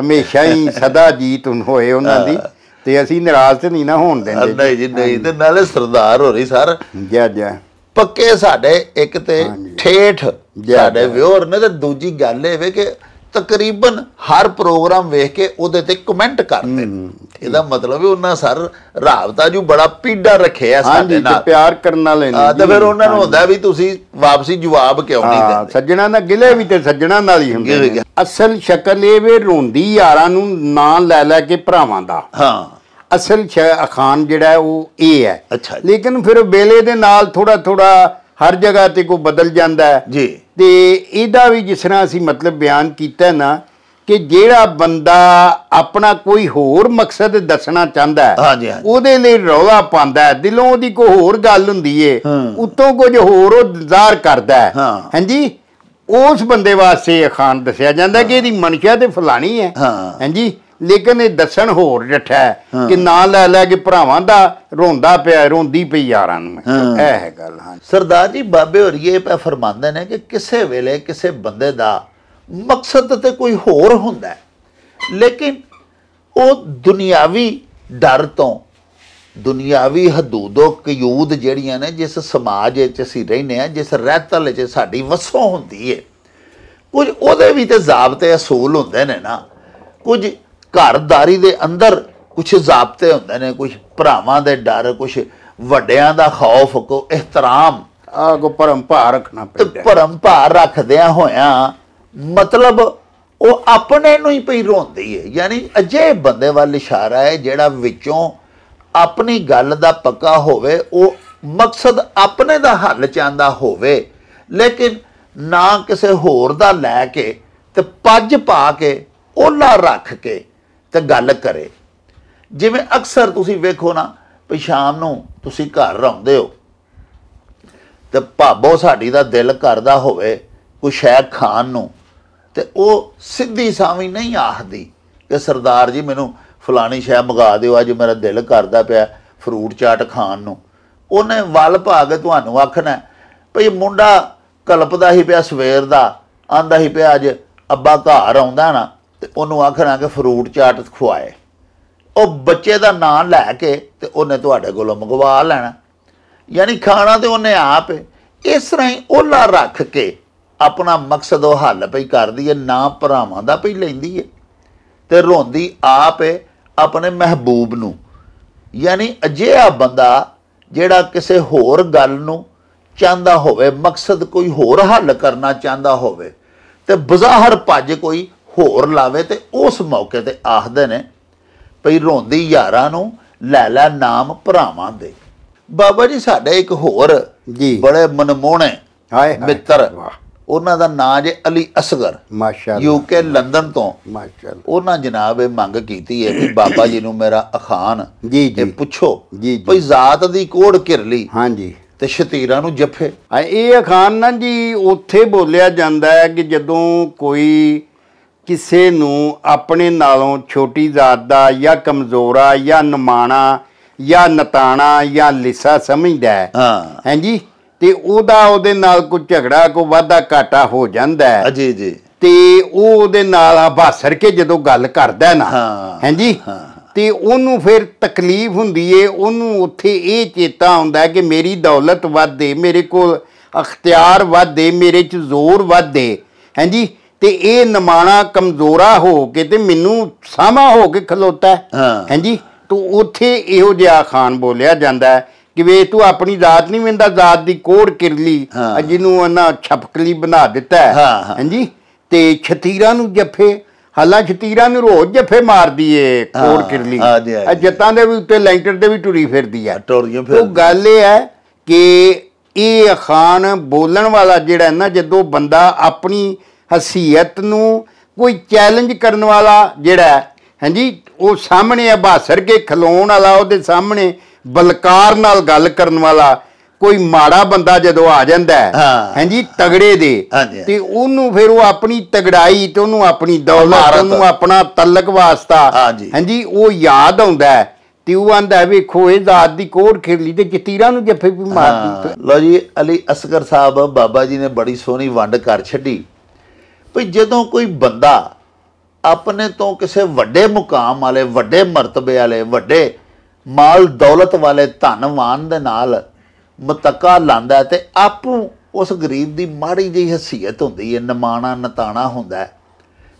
ਹਮੇਸ਼ਾ ਹੀ [LAUGHS] ਸਦਾ ਜੀਤ ਹੋਏ ਉਹਨਾਂ ਦੀ ਤੇ ਅਸੀਂ ਨਾਰਾਜ਼ ਤੇ ਨਹੀਂ ਨਾ ਹੋਣ ਦਿੰਦੇ ਨਹੀਂ ਜੀ ਨਹੀਂ ਤੇ ਨਾਲੇ ਸਰਦਾਰ ਹੋ ਰਹੀ ਸਰ ਜਿਆ ਜਿਆ ਪੱਕੇ ਸਾਡੇ ਇੱਕ ਤੇ ਠੇਠ ਸਾਡੇ ਵਿਹੋਰ ਨੇ ਤੇ ਦੂਜੀ ਗੱਲ ਇਹ ਵੇ ਕਿ ਤਕਰੀਬਨ ਹਰ ਪ੍ਰੋਗਰਾਮ ਵੇਖ ਕੇ ਉਹਦੇ ਤੇ ਕਮੈਂਟ ਕਰਦੇ ਨੇ ਇਹਦਾ ਮਤਲਬ ਹੈ ਉਹਨਾਂ ਸਰ ਰਾਬਤਾ ਜੂ ਬੜਾ ਪੀੜਾ ਰੱਖਿਆ ਸਾਡੇ ਨਾਲ ਪਿਆਰ ਕਰਨ ਵਾਲੇ ਨੇ ਤਾਂ ਫਿਰ ਉਹਨਾਂ ਨੂੰ ਹੁੰਦਾ ਵੀ ਤੁਸੀਂ ਵਾਪਸੀ ਜਵਾਬ ਕਿਉਂ ਨਹੀਂ ਦਿੰਦੇ ਸੱਜਣਾ ਦਾ ਗਿਲੇ ਵੀ ਤੇ ਸੱਜਣਾ ਨਾਲ ਹੀ ਹੁੰਦੇ ਨੇ ਅਸਲ ਸ਼ਕਲ ਇਹ ਵੇ ਰੋਂਦੀ ਯਾਰਾਂ ਨੂੰ ਨਾਂ ਲੈ ਲੈ ਕੇ ਭਰਾਵਾਂ ਦਾ ਹਾਂ ਅਸਲ ਅਖਾਨ ਜਿਹੜਾ ਉਹ ਇਹ ਹੈ ਲੇਕਿਨ ਫਿਰ ਬੇਲੇ ਦੇ ਨਾਲ ਥੋੜਾ ਥੋੜਾ ਹਰ ਜਗ੍ਹਾ ਤੇ ਕੋ ਬਦਲ ਜਾਂਦਾ ਹੈ ਜੀ ਤੇ ਇਹਦਾ ਵੀ ਜਿਸ ਤਰ੍ਹਾਂ ਅਸੀਂ ਮਤਲਬ ਬਿਆਨ ਕੀਤਾ ਨਾ ਕਿ ਜਿਹੜਾ ਬੰਦਾ ਆਪਣਾ ਕੋਈ ਹੋਰ ਮਕਸਦ ਦੱਸਣਾ ਚਾਹੁੰਦਾ ਹੈ ਉਹਦੇ ਲਈ ਰੌਲਾ ਪਾਉਂਦਾ ਹੈ ਦਿਲੋਂ ਉਹਦੀ ਕੋਈ ਹੋਰ ਗੱਲ ਹੁੰਦੀ ਏ ਉਤੋਂ ਕੁਝ ਹੋਰ ਉਹ ਜ਼ਾਹਰ ਕਰਦਾ ਹੈ ਹਾਂਜੀ ਉਸ ਬੰਦੇ ਵਾਸਤੇ ਇਹ ਖਾਨ ਦੱਸਿਆ ਜਾਂਦਾ ਕਿ ਇਹਦੀ ਮਨਸ਼ਾ ਤੇ ਫਲਾਣੀ ਹੈ ਹਾਂਜੀ ਲੇਕਿਨ ਇਹ ਦੱਸਣ ਹੋਰ ਜੱਠਾ ਕਿ ਨਾ ਲੈ ਲੈ ਕੇ ਭਰਾਵਾਂ ਦਾ ਰੋਂਦਾ ਪਿਆ ਰੋਂਦੀ ਪਈ ਯਾਰਾਂ ਨੂੰ ਇਹ ਹੈ ਗੱਲ ਹਾਂ ਸਰਦਾਰ ਜੀ ਬਾਬੇ ਹੋਰੀਏ ਪੈ ਫਰਮਾਉਂਦੇ ਨੇ ਕਿ ਕਿਸੇ ਵੇਲੇ ਕਿਸੇ ਬੰਦੇ ਦਾ ਮਕਸਦ ਤੇ ਕੋਈ ਹੋਰ ਹੁੰਦਾ ਲੇਕਿਨ ਉਹ ਦੁਨਿਆਵੀ ਡਰ ਤੋਂ ਦੁਨਿਆਵੀ ਹਦੂਦੋ ਕਯੂਦ ਜਿਹੜੀਆਂ ਨੇ ਜਿਸ ਸਮਾਜ ਵਿੱਚ ਅਸੀਂ ਰਹਿੰਦੇ ਆ ਜਿਸ ਰਹਿਤਲ ਵਿੱਚ ਸਾਡੀ ਵਸੋਂ ਹੁੰਦੀ ਏ ਕੁਝ ਉਹਦੇ ਵੀ ਤੇ ਜ਼ਾਬਤੇ ਅਸੂਲ ਹੁੰਦੇ ਨੇ ਨਾ ਕੁਝ ਘਰਦਾਰੀ ਦੇ ਅੰਦਰ ਕੁਝ ਜ਼ਾਬਤੇ ਹੁੰਦੇ ਨੇ ਕੁਝ ਭਰਾਵਾਂ ਦੇ ਡਰ ਕੁਝ ਵੱਡਿਆਂ ਦਾ ਖੌਫ ਕੋ ਇhtਰਾਮ ਆ ਕੋ ਪਰੰਪਰਾ ਰੱਖਣਾ ਪੈਂਦਾ ਪਰੰਪਰਾ ਰੱਖਦਿਆਂ ਹੋਇਆਂ ਮਤਲਬ ਉਹ ਆਪਣੇ ਨੂੰ ਹੀ ਪਈ ਰੋਂਦੀ ਹੈ ਯਾਨੀ ਅਜੇ ਬੰਦੇ ਵੱਲ ਇਸ਼ਾਰਾ ਹੈ ਜਿਹੜਾ ਵਿੱਚੋਂ ਆਪਣੀ ਗੱਲ ਦਾ ਪੱਕਾ ਹੋਵੇ ਉਹ ਮਕਸਦ ਆਪਣੇ ਦਾ ਹੱਲ ਚਾਹੁੰਦਾ ਹੋਵੇ ਲੇਕਿਨ ਨਾ ਕਿਸੇ ਹੋਰ ਦਾ ਲੈ ਕੇ ਤੇ ਪੱਜ ਪਾ ਕੇ ਉਹਨਾਂ ਰੱਖ ਕੇ ਤੇ ਗੱਲ ਕਰੇ ਜਿਵੇਂ ਅਕਸਰ ਤੁਸੀਂ ਵੇਖੋ ਨਾ ਵੀ ਸ਼ਾਮ ਨੂੰ ਤੁਸੀਂ ਘਰ ਆਉਂਦੇ ਹੋ ਤੇ ਭਾਬੋ ਸਾਡੀ ਦਾ ਦਿਲ ਕਰਦਾ ਹੋਵੇ ਕੋਈ ਸ਼ੈ ਖਾਨ ਨੂੰ ਤੇ ਉਹ ਸਿੱਧੀ ਸਾਵੀ ਨਹੀਂ ਆਖਦੀ ਕਿ ਸਰਦਾਰ ਜੀ ਮੈਨੂੰ ਫਲਾਣੀ ਸ਼ੈ ਮੰਗਾ ਦਿਓ ਅੱਜ ਮੇਰਾ ਦਿਲ ਕਰਦਾ ਪਿਆ ਫਰੂਟ ਚਾਟ ਖਾਣ ਨੂੰ ਉਹਨੇ ਵੱਲ ਭਾਗ ਤੁਹਾਨੂੰ ਆਖਣਾ ਭਈ ਮੁੰਡਾ ਕਲਪਦਾ ਹੀ ਪਿਆ ਸਵੇਰ ਦਾ ਆਂਦਾ ਹੀ ਪਿਆ ਅੱਜ ਅੱਬਾ ਘਰ ਆਉਂਦਾ ਨਾ ਤੇ ਉਹਨੂੰ ਆਖਣਾ ਕਿ ਫਰੂਟ ਚਾਟ ਖਵਾਏ ਉਹ ਬੱਚੇ ਦਾ ਨਾਂ ਲੈ ਕੇ ਤੇ ਉਹਨੇ ਤੁਹਾਡੇ ਕੋਲੋਂ ਮੰਗਵਾ ਲੈਣਾ ਯਾਨੀ ਖਾਣਾ ਤੇ ਉਹਨੇ ਆਪ ਇਸ ਤਰ੍ਹਾਂ ਹੀ ਉਹਲਾ ਰੱਖ ਕੇ ਆਪਣਾ ਮਕਸਦ ਉਹ ਹੱਲ ਪਈ ਕਰਦੀ ਹੈ ਨਾ ਭਰਾਵਾਂ ਦਾ ਪਈ ਲੈਂਦੀ ਹੈ ਤੇ ਰੋਂਦੀ ਆਪ ਹੈ ਆਪਣੇ ਮਹਿਬੂਬ ਨੂੰ ਯਾਨੀ ਅਜਿਹਾ ਬੰਦਾ ਜਿਹੜਾ ਕਿਸੇ ਹੋਰ ਗੱਲ ਨੂੰ ਚਾਹੁੰਦਾ ਹੋਵੇ ਮਕਸਦ ਕੋਈ ਹੋਰ ਹੱਲ ਕਰਨਾ ਚਾਹੁੰਦਾ ਹੋਵੇ ਤੇ ਬਜ਼ਾਹਰ ਭੱਜ ਕੋਈ ਹੋਰ ਲਾਵੇ ਤੇ ਉਸ ਮੌਕੇ ਤੇ ਆਖਦੇ ਨੇ ਭਈ ਰੋਂਦੀ ਯਾਰਾਂ ਨੂੰ ਲੈ ਲੈ ਨਾਮ ਭਰਾਵਾਂ ਦੇ ਬਾਬਾ ਜੀ ਸਾਡੇ ਇੱਕ ਹੋਰ ਜੀ ਬੜੇ ਮਨਮੋਹਣੇ ਹਾਏ ਮਿੱਤਰ ਉਹਨਾਂ ਦਾ ਨਾਮ ਜੇ ਅਲੀ ਅਸਗਰ ਮਾਸ਼ਾਅੱਲਾ ਯੂਕੇ ਲੰਡਨ ਤੋਂ ਮਾਸ਼ਾਅੱਲਾ ਉਹਨਾਂ ਜਨਾਬ ਇਹ ਮੰਗ ਕੀਤੀ ਹੈ ਕਿ ਬਾਬਾ ਜੀ ਨੂੰ ਮੇਰਾ ਅਖਾਨ ਜੀ ਜੀ ਪੁੱਛੋ ਜੀ ਜੀ ਕੋਈ ਜ਼ਾਤ ਦੀ ਕੋੜ ਘਿਰ ਲਈ ਹਾਂਜੀ ਤੇ ਸ਼ਤੀਰਾਂ ਨੂੰ ਜੱਫੇ ਇਹ ਅਖਾਨ ਨਾ ਜੀ ਉੱਥੇ ਬੋਲਿਆ ਜਾਂਦਾ ਹੈ ਕਿ ਜਦੋਂ ਕੋਈ ਕਿਸੇ ਨੂੰ ਆਪਣੇ ਨਾਲੋਂ ਛੋਟੀ ਜ਼ਾਤ ਦਾ ਜਾਂ ਕਮਜ਼ੋਰਾ ਜਾਂ ਨਮਾਣਾ ਜਾਂ ਨਤਾਣਾ ਜਾਂ ਲਿਸਾ ਸਮਝਦਾ ਹੈ ਹਾਂ ਹਾਂਜੀ ਤੇ ਉਹਦਾ ਉਹਦੇ ਨਾਲ ਕੋਈ ਝਗੜਾ ਕੋਈ ਵਾਧਾ ਘਾਟਾ ਹੋ ਜਾਂਦਾ ਹੈ ਜੀ ਜੀ ਤੇ ਉਹ ਉਹਦੇ ਨਾਲ ਆਭਾਸਰ ਕੇ ਜਦੋਂ ਗੱਲ ਕਰਦਾ ਨਾ ਹਾਂਜੀ ਤੇ ਉਹਨੂੰ ਫਿਰ ਤਕਲੀਫ ਹੁੰਦੀ ਏ ਉਹਨੂੰ ਉੱਥੇ ਇਹ ਚੇਤਾ ਆਉਂਦਾ ਕਿ ਮੇਰੀ ਦੌਲਤ ਵਧੇ ਮੇਰੇ ਕੋਲ ਅਖਤਿਆਰ ਵਧੇ ਮੇਰੇ 'ਚ ਜ਼ੋਰ ਵਧੇ ਹਾਂਜੀ ਤੇ ਇਹ ਨਮਾਣਾ ਕਮਜ਼ੋਰਾ ਹੋ ਕੇ ਤੇ ਮੈਨੂੰ ਸਾਮਾ ਹੋ ਕੇ ਖਲੋਤਾ ਹੈ ਹਾਂਜੀ ਤੂੰ ਉੱਥੇ ਇਹੋ ਜਿਹਾ ਖਾਨ ਬੋਲਿਆ ਜਾਂਦਾ ਹੈ ਕਿ ਵੇ ਤੂੰ ਆਪਣੀ ਜ਼ਾਤ ਨਹੀਂ ਵਿੰਦਾ ਜ਼ਾਤ ਦੀ ਕੋੜ ਕਿਰਲੀ ਜਿਹਨੂੰ ਉਹਨਾਂ ਛਪਕਲੀ ਬਣਾ ਦਿੱਤਾ ਹੈ ਹਾਂਜੀ ਤੇ ਛਤੀਰਾ ਨੂੰ ਜੱਫੇ ਹਾਲਾ ਛਤੀਰਾ ਨੂੰ ਰੋਜ਼ ਜੱਫੇ ਮਾਰਦੀ ਏ ਕੋੜ ਕਿਰਲੀ ਜੱਤਾਂ ਦੇ ਵੀ ਉੱਤੇ ਲੈਂਟਰ ਦੇ ਵੀ ਟੁਰੀ ਫਿਰਦੀ ਆ ਉਹ ਗੱਲ ਇਹ ਹੈ ਕਿ ਇਹ ਖਾਨ ਬੋਲਣ ਵਾਲਾ ਜਿਹੜਾ ਨਾ ਜਦੋਂ ਬੰਦਾ ਆਪਣੀ ਹਸੀਅਤ ਨੂੰ ਕੋਈ ਚੈਲੰਜ ਕਰਨ ਵਾਲਾ ਜਿਹੜਾ ਹਾਂਜੀ ਉਹ ਸਾਹਮਣੇ ਆ ਬਾਸਰ ਕੇ ਖਲੋਣ ਵਾਲਾ ਉਹਦੇ ਸਾਹਮਣੇ ਬਲਕਾਰ ਨਾਲ ਗੱਲ ਕਰਨ ਵਾਲਾ ਕੋਈ ਮਾੜਾ ਬੰਦਾ ਜਦੋਂ ਆ ਜਾਂਦਾ ਹੈ ਹਾਂਜੀ ਤਗੜੇ ਦੇ ਤੇ ਉਹਨੂੰ ਫਿਰ ਉਹ ਆਪਣੀ ਤਗੜਾਈ ਤੇ ਉਹਨੂੰ ਆਪਣੀ ਦੌਲਤ ਉਹਨੂੰ ਆਪਣਾ ਤਲਕ ਵਾਸਤਾ ਹਾਂਜੀ ਉਹ ਯਾਦ ਆਉਂਦਾ ਹੈ ਤੇ ਉਹ ਆਂਦਾ ਵੇਖੋ ਇਹ ਜ਼ਾਤ ਦੀ ਕੋੜ ਖੇਲੀ ਤੇ ਜਤੀਰਾ ਨੂੰ ਜੱਫੇ ਵੀ ਮਾਰਦੀ ਲੋ ਜੀ ਅਲੀ ਅਸਗਰ ਸਾਹਿਬ ਬਾਬਾ ਜੀ ਨੇ ਬੜੀ ਸੋਹਣੀ ਵੰਡ ਕਰ ਛੱਡੀ ਵੀ ਜਦੋਂ ਕੋਈ ਬੰਦਾ ਆਪਣੇ ਤੋਂ ਕਿਸੇ ਵੱਡੇ ਮੁਕਾਮ ਵਾਲੇ ਵੱਡੇ ਮਰਤਬੇ ਵਾਲੇ ਵੱਡੇ ਮਾਲ ਦੌਲਤ ਵਾਲੇ ਧਨਵਾਨ ਦੇ ਨਾਲ ਮਤਕਾ ਲਾਂਦਾ ਤੇ ਆਪੂ ਉਸ ਗਰੀਬ ਦੀ ਮਾੜੀ ਜਿਹੀ ਹਸੀਅਤ ਹੁੰਦੀ ਹੈ ਨਮਾਣਾ ਨਤਾਣਾ ਹੁੰਦਾ ਹੈ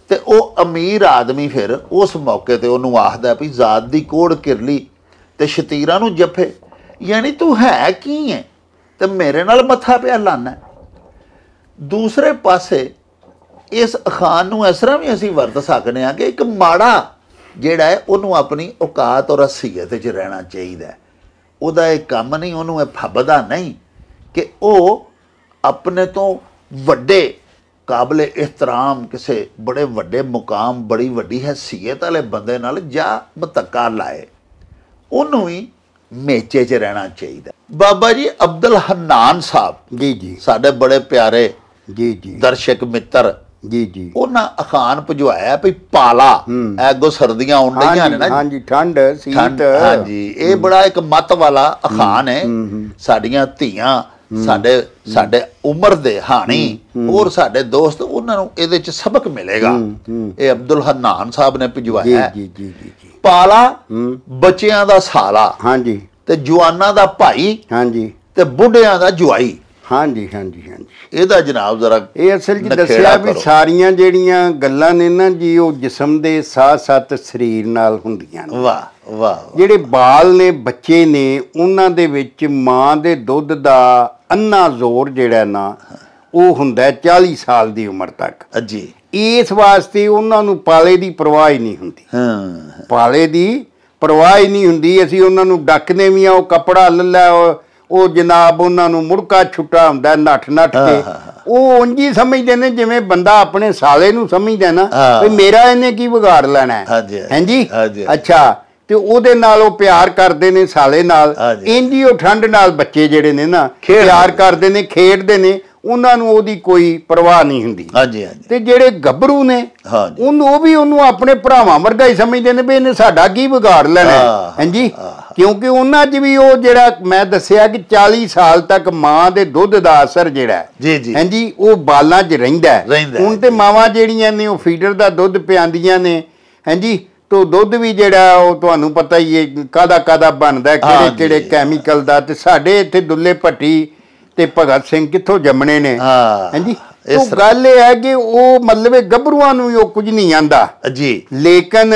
ਤੇ ਉਹ ਅਮੀਰ ਆਦਮੀ ਫਿਰ ਉਸ ਮੌਕੇ ਤੇ ਉਹਨੂੰ ਆਖਦਾ ਵੀ ਜ਼ਾਤ ਦੀ ਕੋੜ ਕਿਰਲੀ ਤੇ ਸ਼ਤੀਰਾਂ ਨੂੰ ਜਫੇ ਯਾਨੀ ਤੂੰ ਹੈ ਕੀ ਹੈ ਤੇ ਮੇਰੇ ਨਾਲ ਮੱਥਾ ਪਿਆ ਲਾਣਾ ਦੂਸਰੇ ਪਾਸੇ ਇਸ ਅਖਾਨ ਨੂੰ ਇਸ ਤਰ੍ਹਾਂ ਵੀ ਅਸੀਂ ਵਰਤ ਸਕਦੇ ਹਾਂ ਕਿ ਇੱਕ ਮਾੜਾ ਜਿਹੜਾ ਹੈ ਉਹਨੂੰ ਆਪਣੀ ਔਕਾਤ ਔਰ ਅਸੀਅਤ 'ਚ ਰਹਿਣਾ ਚਾਹੀਦਾ ਹੈ ਉਹਦਾ ਇਹ ਕੰਮ ਨਹੀਂ ਉਹਨੂੰ ਇਹ ਫੱਬਦਾ ਨਹੀਂ ਕਿ ਉਹ ਆਪਣੇ ਤੋਂ ਵੱਡੇ ਕਾਬਲੇ ਇhtਰਾਮ ਕਿਸੇ ਬੜੇ ਵੱਡੇ ਮੁਕਾਮ ਬੜੀ ਵੱਡੀ ਹਸੀਅਤ ਵਾਲੇ ਬੰਦੇ ਨਾਲ ਜਾ ਬਤਕਾ ਲਾਏ ਉਹਨੂੰ ਵੀ ਮੇਚੇ 'ਚ ਰਹਿਣਾ ਚਾਹੀਦਾ ਬਾਬਾ ਜੀ ਅਬਦੁਲ ਹਨਾਨ ਸਾਹਿਬ ਜੀ ਜੀ ਸਾਡੇ ਬੜੇ ਪਿਆਰੇ ਜੀ ਜੀ ਦਰਸ਼ਕ ਮਿੱਤਰ ਜੀ ਜੀ ਉਹਨਾਂ ਅਖਾਨ ਭਜਵਾਇਆ ਭਈ ਪਾਲਾ ਐਗੋ ਸਰਦੀਆਂ ਆਉਣ ਡਈਆਂ ਨੇ ਨਾ ਹਾਂਜੀ ਠੰਡ ਸੀਤ ਹਾਂਜੀ ਇਹ ਬੜਾ ਇੱਕ ਮਤ ਵਾਲਾ ਅਖਾਨ ਹੈ ਸਾਡੀਆਂ ਧੀਆਂ ਸਾਡੇ ਸਾਡੇ ਉਮਰ ਦੇ ਹਾਣੀ ਹੋਰ ਸਾਡੇ ਦੋਸਤ ਉਹਨਾਂ ਨੂੰ ਇਹਦੇ ਚ ਸਬਕ ਮਿਲੇਗਾ ਇਹ ਅਬਦੁਲ ਹਨਾਨ ਸਾਹਿਬ ਨੇ ਭਜਵਾਇਆ ਜੀ ਜੀ ਜੀ ਜੀ ਪਾਲਾ ਬੱਚਿਆਂ ਦਾ ਸਾਲਾ ਹਾਂਜੀ ਤੇ ਜਵਾਨਾਂ ਦਾ ਭਾਈ ਹਾਂਜੀ ਤੇ ਬੁੱਢਿਆਂ ਦਾ ਜੁਆਈ ਹਾਂਜੀ ਹਾਂਜੀ ਹਾਂਜੀ ਇਹਦਾ ਜਨਾਬ ਜ਼ਰਾ ਇਹ ਅਸਲ ਜੀ ਦੱਸਿਆ ਵੀ ਸਾਰੀਆਂ ਜਿਹੜੀਆਂ ਗੱਲਾਂ ਨੇ ਨਾ ਜੀ ਉਹ ਜਿਸਮ ਦੇ ਸਾਹ ਸੱਤ ਸਰੀਰ ਨਾਲ ਹੁੰਦੀਆਂ ਨੇ ਵਾਹ ਵਾਹ ਜਿਹੜੇ ਬਾਲ ਨੇ ਬੱਚੇ ਨੇ ਉਹਨਾਂ ਦੇ ਵਿੱਚ ਮਾਂ ਦੇ ਦੁੱਧ ਦਾ ਅੰਨਾ ਜ਼ੋਰ ਜਿਹੜਾ ਨਾ ਉਹ ਹੁੰਦਾ 40 ਸਾਲ ਦੀ ਉਮਰ ਤੱਕ ਜੀ ਇਸ ਵਾਸਤੇ ਉਹਨਾਂ ਨੂੰ ਪਾਲੇ ਦੀ ਪਰਵਾਹ ਹੀ ਨਹੀਂ ਹੁੰਦੀ ਹਾਂ ਪਾਲੇ ਦੀ ਪਰਵਾਹ ਹੀ ਨਹੀਂ ਹੁੰਦੀ ਅਸੀਂ ਉਹਨਾਂ ਨੂੰ ਡੱਕਨੇ ਵੀ ਆ ਉਹ ਕਪੜਾ ਲੱਲਾ ਉਹ ਉਹ ਜਨਾਬ ਉਹਨਾਂ ਨੂੰ ਮੁੜਕਾ ਛੁੱਟਾ ਹੁੰਦਾ ਨੱਠ ਨੱਠ ਕੇ ਉਹ ਉਂਝੀ ਸਮਝਦੇ ਨੇ ਜਿਵੇਂ ਬੰਦਾ ਆਪਣੇ ਸਾਲੇ ਨੂੰ ਸਮਝਦਾ ਨਾ ਵੀ ਮੇਰਾ ਇਹਨੇ ਕੀ ਵਿਗਾੜ ਲੈਣਾ ਹੈ ਹਾਂਜੀ ਅੱਛਾ ਤੇ ਉਹਦੇ ਨਾਲ ਉਹ ਪਿਆਰ ਕਰਦੇ ਨੇ ਸਾਲੇ ਨਾਲ ਇੰਜੀ ਉਹ ਠੰਡ ਨਾਲ ਬੱਚੇ ਜਿਹੜੇ ਨੇ ਨਾ ਪਿਆਰ ਕਰਦੇ ਨੇ ਖੇਡਦੇ ਨੇ ਉਹਨਾਂ ਨੂੰ ਉਹਦੀ ਕੋਈ ਪਰਵਾਹ ਨਹੀਂ ਹੁੰਦੀ ਹਾਂਜੀ ਹਾਂਜੀ ਤੇ ਜਿਹੜੇ ਗੱਭਰੂ ਨੇ ਹਾਂਜੀ ਉਹਨੂੰ ਉਹ ਵੀ ਉਹਨੂੰ ਆਪਣੇ ਭਰਾਵਾਂ ਵਰਗਾ ਹੀ ਸਮਝਦੇ ਨੇ ਵੀ ਇਹਨੇ ਸਾਡਾ ਕੀ ਵਿਗਾੜ ਲੈਣਾ ਹਾਂਜੀ ਕਿਉਂਕਿ ਉਹਨਾਂ 'ਚ ਵੀ ਉਹ ਜਿਹੜਾ ਮੈਂ ਦੱਸਿਆ ਕਿ 40 ਸਾਲ ਤੱਕ ਮਾਂ ਦੇ ਦੁੱਧ ਦਾ ਅਸਰ ਜਿਹੜਾ ਜੀ ਜੀ ਹਾਂਜੀ ਉਹ ਬਾਲਾਂ 'ਚ ਰਹਿੰਦਾ ਹੁਣ ਤੇ ਮਾਵਾਂ ਜਿਹੜੀਆਂ ਨੇ ਉਹ ਫੀਡਰ ਦਾ ਦੁੱਧ ਪਿਆਉਂਦੀਆਂ ਨੇ ਹਾਂਜੀ ਤੋ ਦੁੱਧ ਵੀ ਜਿਹੜਾ ਉਹ ਤੁਹਾਨੂੰ ਪਤਾ ਹੀ ਹੈ ਕਾਦਾ ਕਾਦਾ ਬਣਦਾ ਕਿਹੜੇ ਕਿਹੜੇ ਕੈਮੀਕਲ ਦਾ ਤੇ ਸਾਡੇ ਇੱਥੇ ਦੁੱਲੇ ਪੱਟੀ ਤੇ ਭਗਤ ਸਿੰਘ ਕਿੱਥੋਂ ਜੰਮਣੇ ਨੇ ਹਾਂ ਹਾਂਜੀ ਉਹ ਗੱਲ ਇਹ ਹੈ ਕਿ ਉਹ ਮਤਲਬ ਇਹ ਗੱਭਰੂਆਂ ਨੂੰ ਉਹ ਕੁਝ ਨਹੀਂ ਆਂਦਾ ਜੀ ਲੇਕਿਨ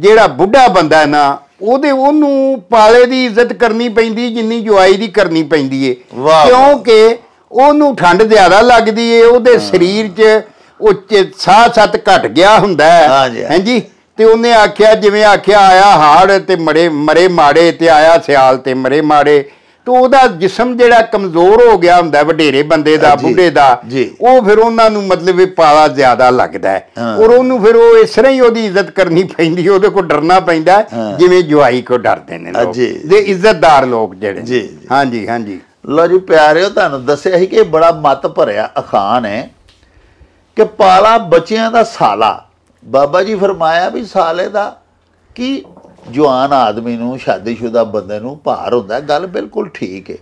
ਜਿਹੜਾ ਬੁੱਢਾ ਬੰਦਾ ਨਾ ਉਹਦੇ ਉਹਨੂੰ ਪਾਲੇ ਦੀ ਇੱਜ਼ਤ ਕਰਨੀ ਪੈਂਦੀ ਜਿੰਨੀ ਜੁਆਈ ਦੀ ਕਰਨੀ ਪੈਂਦੀ ਏ ਕਿਉਂਕਿ ਉਹਨੂੰ ਠੰਡ ਜ਼ਿਆਦਾ ਲੱਗਦੀ ਏ ਉਹਦੇ ਸਰੀਰ 'ਚ ਉੱਚ ਸਾਹ ਸੱਤ ਘਟ ਗਿਆ ਹੁੰਦਾ ਹੈ ਹਾਂਜੀ ਤੇ ਉਹਨੇ ਆਖਿਆ ਜਿਵੇਂ ਆਖਿਆ ਆਇਆ ਹਾੜ ਤੇ ਮਰੇ ਮਰੇ ਮਾੜੇ ਤੇ ਆਇਆ ਸਿਆਲ ਤੇ ਮਰੇ ਮਾੜੇ ਤੋ ਉਹਦਾ ਜਿਸਮ ਜਿਹੜਾ ਕਮਜ਼ੋਰ ਹੋ ਗਿਆ ਹੁੰਦਾ ਵਡੇਰੇ ਬੰਦੇ ਦਾ ਬੁੱਢੇ ਦਾ ਉਹ ਫਿਰ ਉਹਨਾਂ ਨੂੰ ਮਤਲਬ ਇਹ ਪਾਲਾ ਜ਼ਿਆਦਾ ਲੱਗਦਾ ਹੈ ਔਰ ਉਹਨੂੰ ਫਿਰ ਉਹ ਇਸ ਤਰ੍ਹਾਂ ਹੀ ਉਹਦੀ ਇੱਜ਼ਤ ਕਰਨੀ ਪੈਂਦੀ ਉਹਦੇ ਕੋਲ ਡਰਨਾ ਪੈਂਦਾ ਜਿਵੇਂ ਜਵਾਈ ਕੋ ਡਰਦੇ ਨੇ ਲੋਕ ਦੇ ਇੱਜ਼ਤਦਾਰ ਲੋਕ ਜਿਹੜੇ ਹਾਂਜੀ ਹਾਂਜੀ ਲੋ ਜੀ ਪਿਆਰਿਓ ਤੁਹਾਨੂੰ ਦੱਸਿਆ ਸੀ ਕਿ ਬੜਾ ਮਤ ਭਰਿਆ ਅਖਾਨ ਹੈ ਕਿ ਪਾਲਾ ਬੱਚਿਆਂ ਦਾ ਸਾਲਾ ਬਾਬਾ ਜੀ ਫਰਮਾਇਆ ਵੀ ਸਾਲੇ ਦਾ ਕੀ ਜਵਾਨ ਆਦਮੀ ਨੂੰ ਸ਼ਾਦੀशुदा ਬੰਦੇ ਨੂੰ ਭਾਰ ਹੁੰਦਾ ਗੱਲ ਬਿਲਕੁਲ ਠੀਕ ਹੈ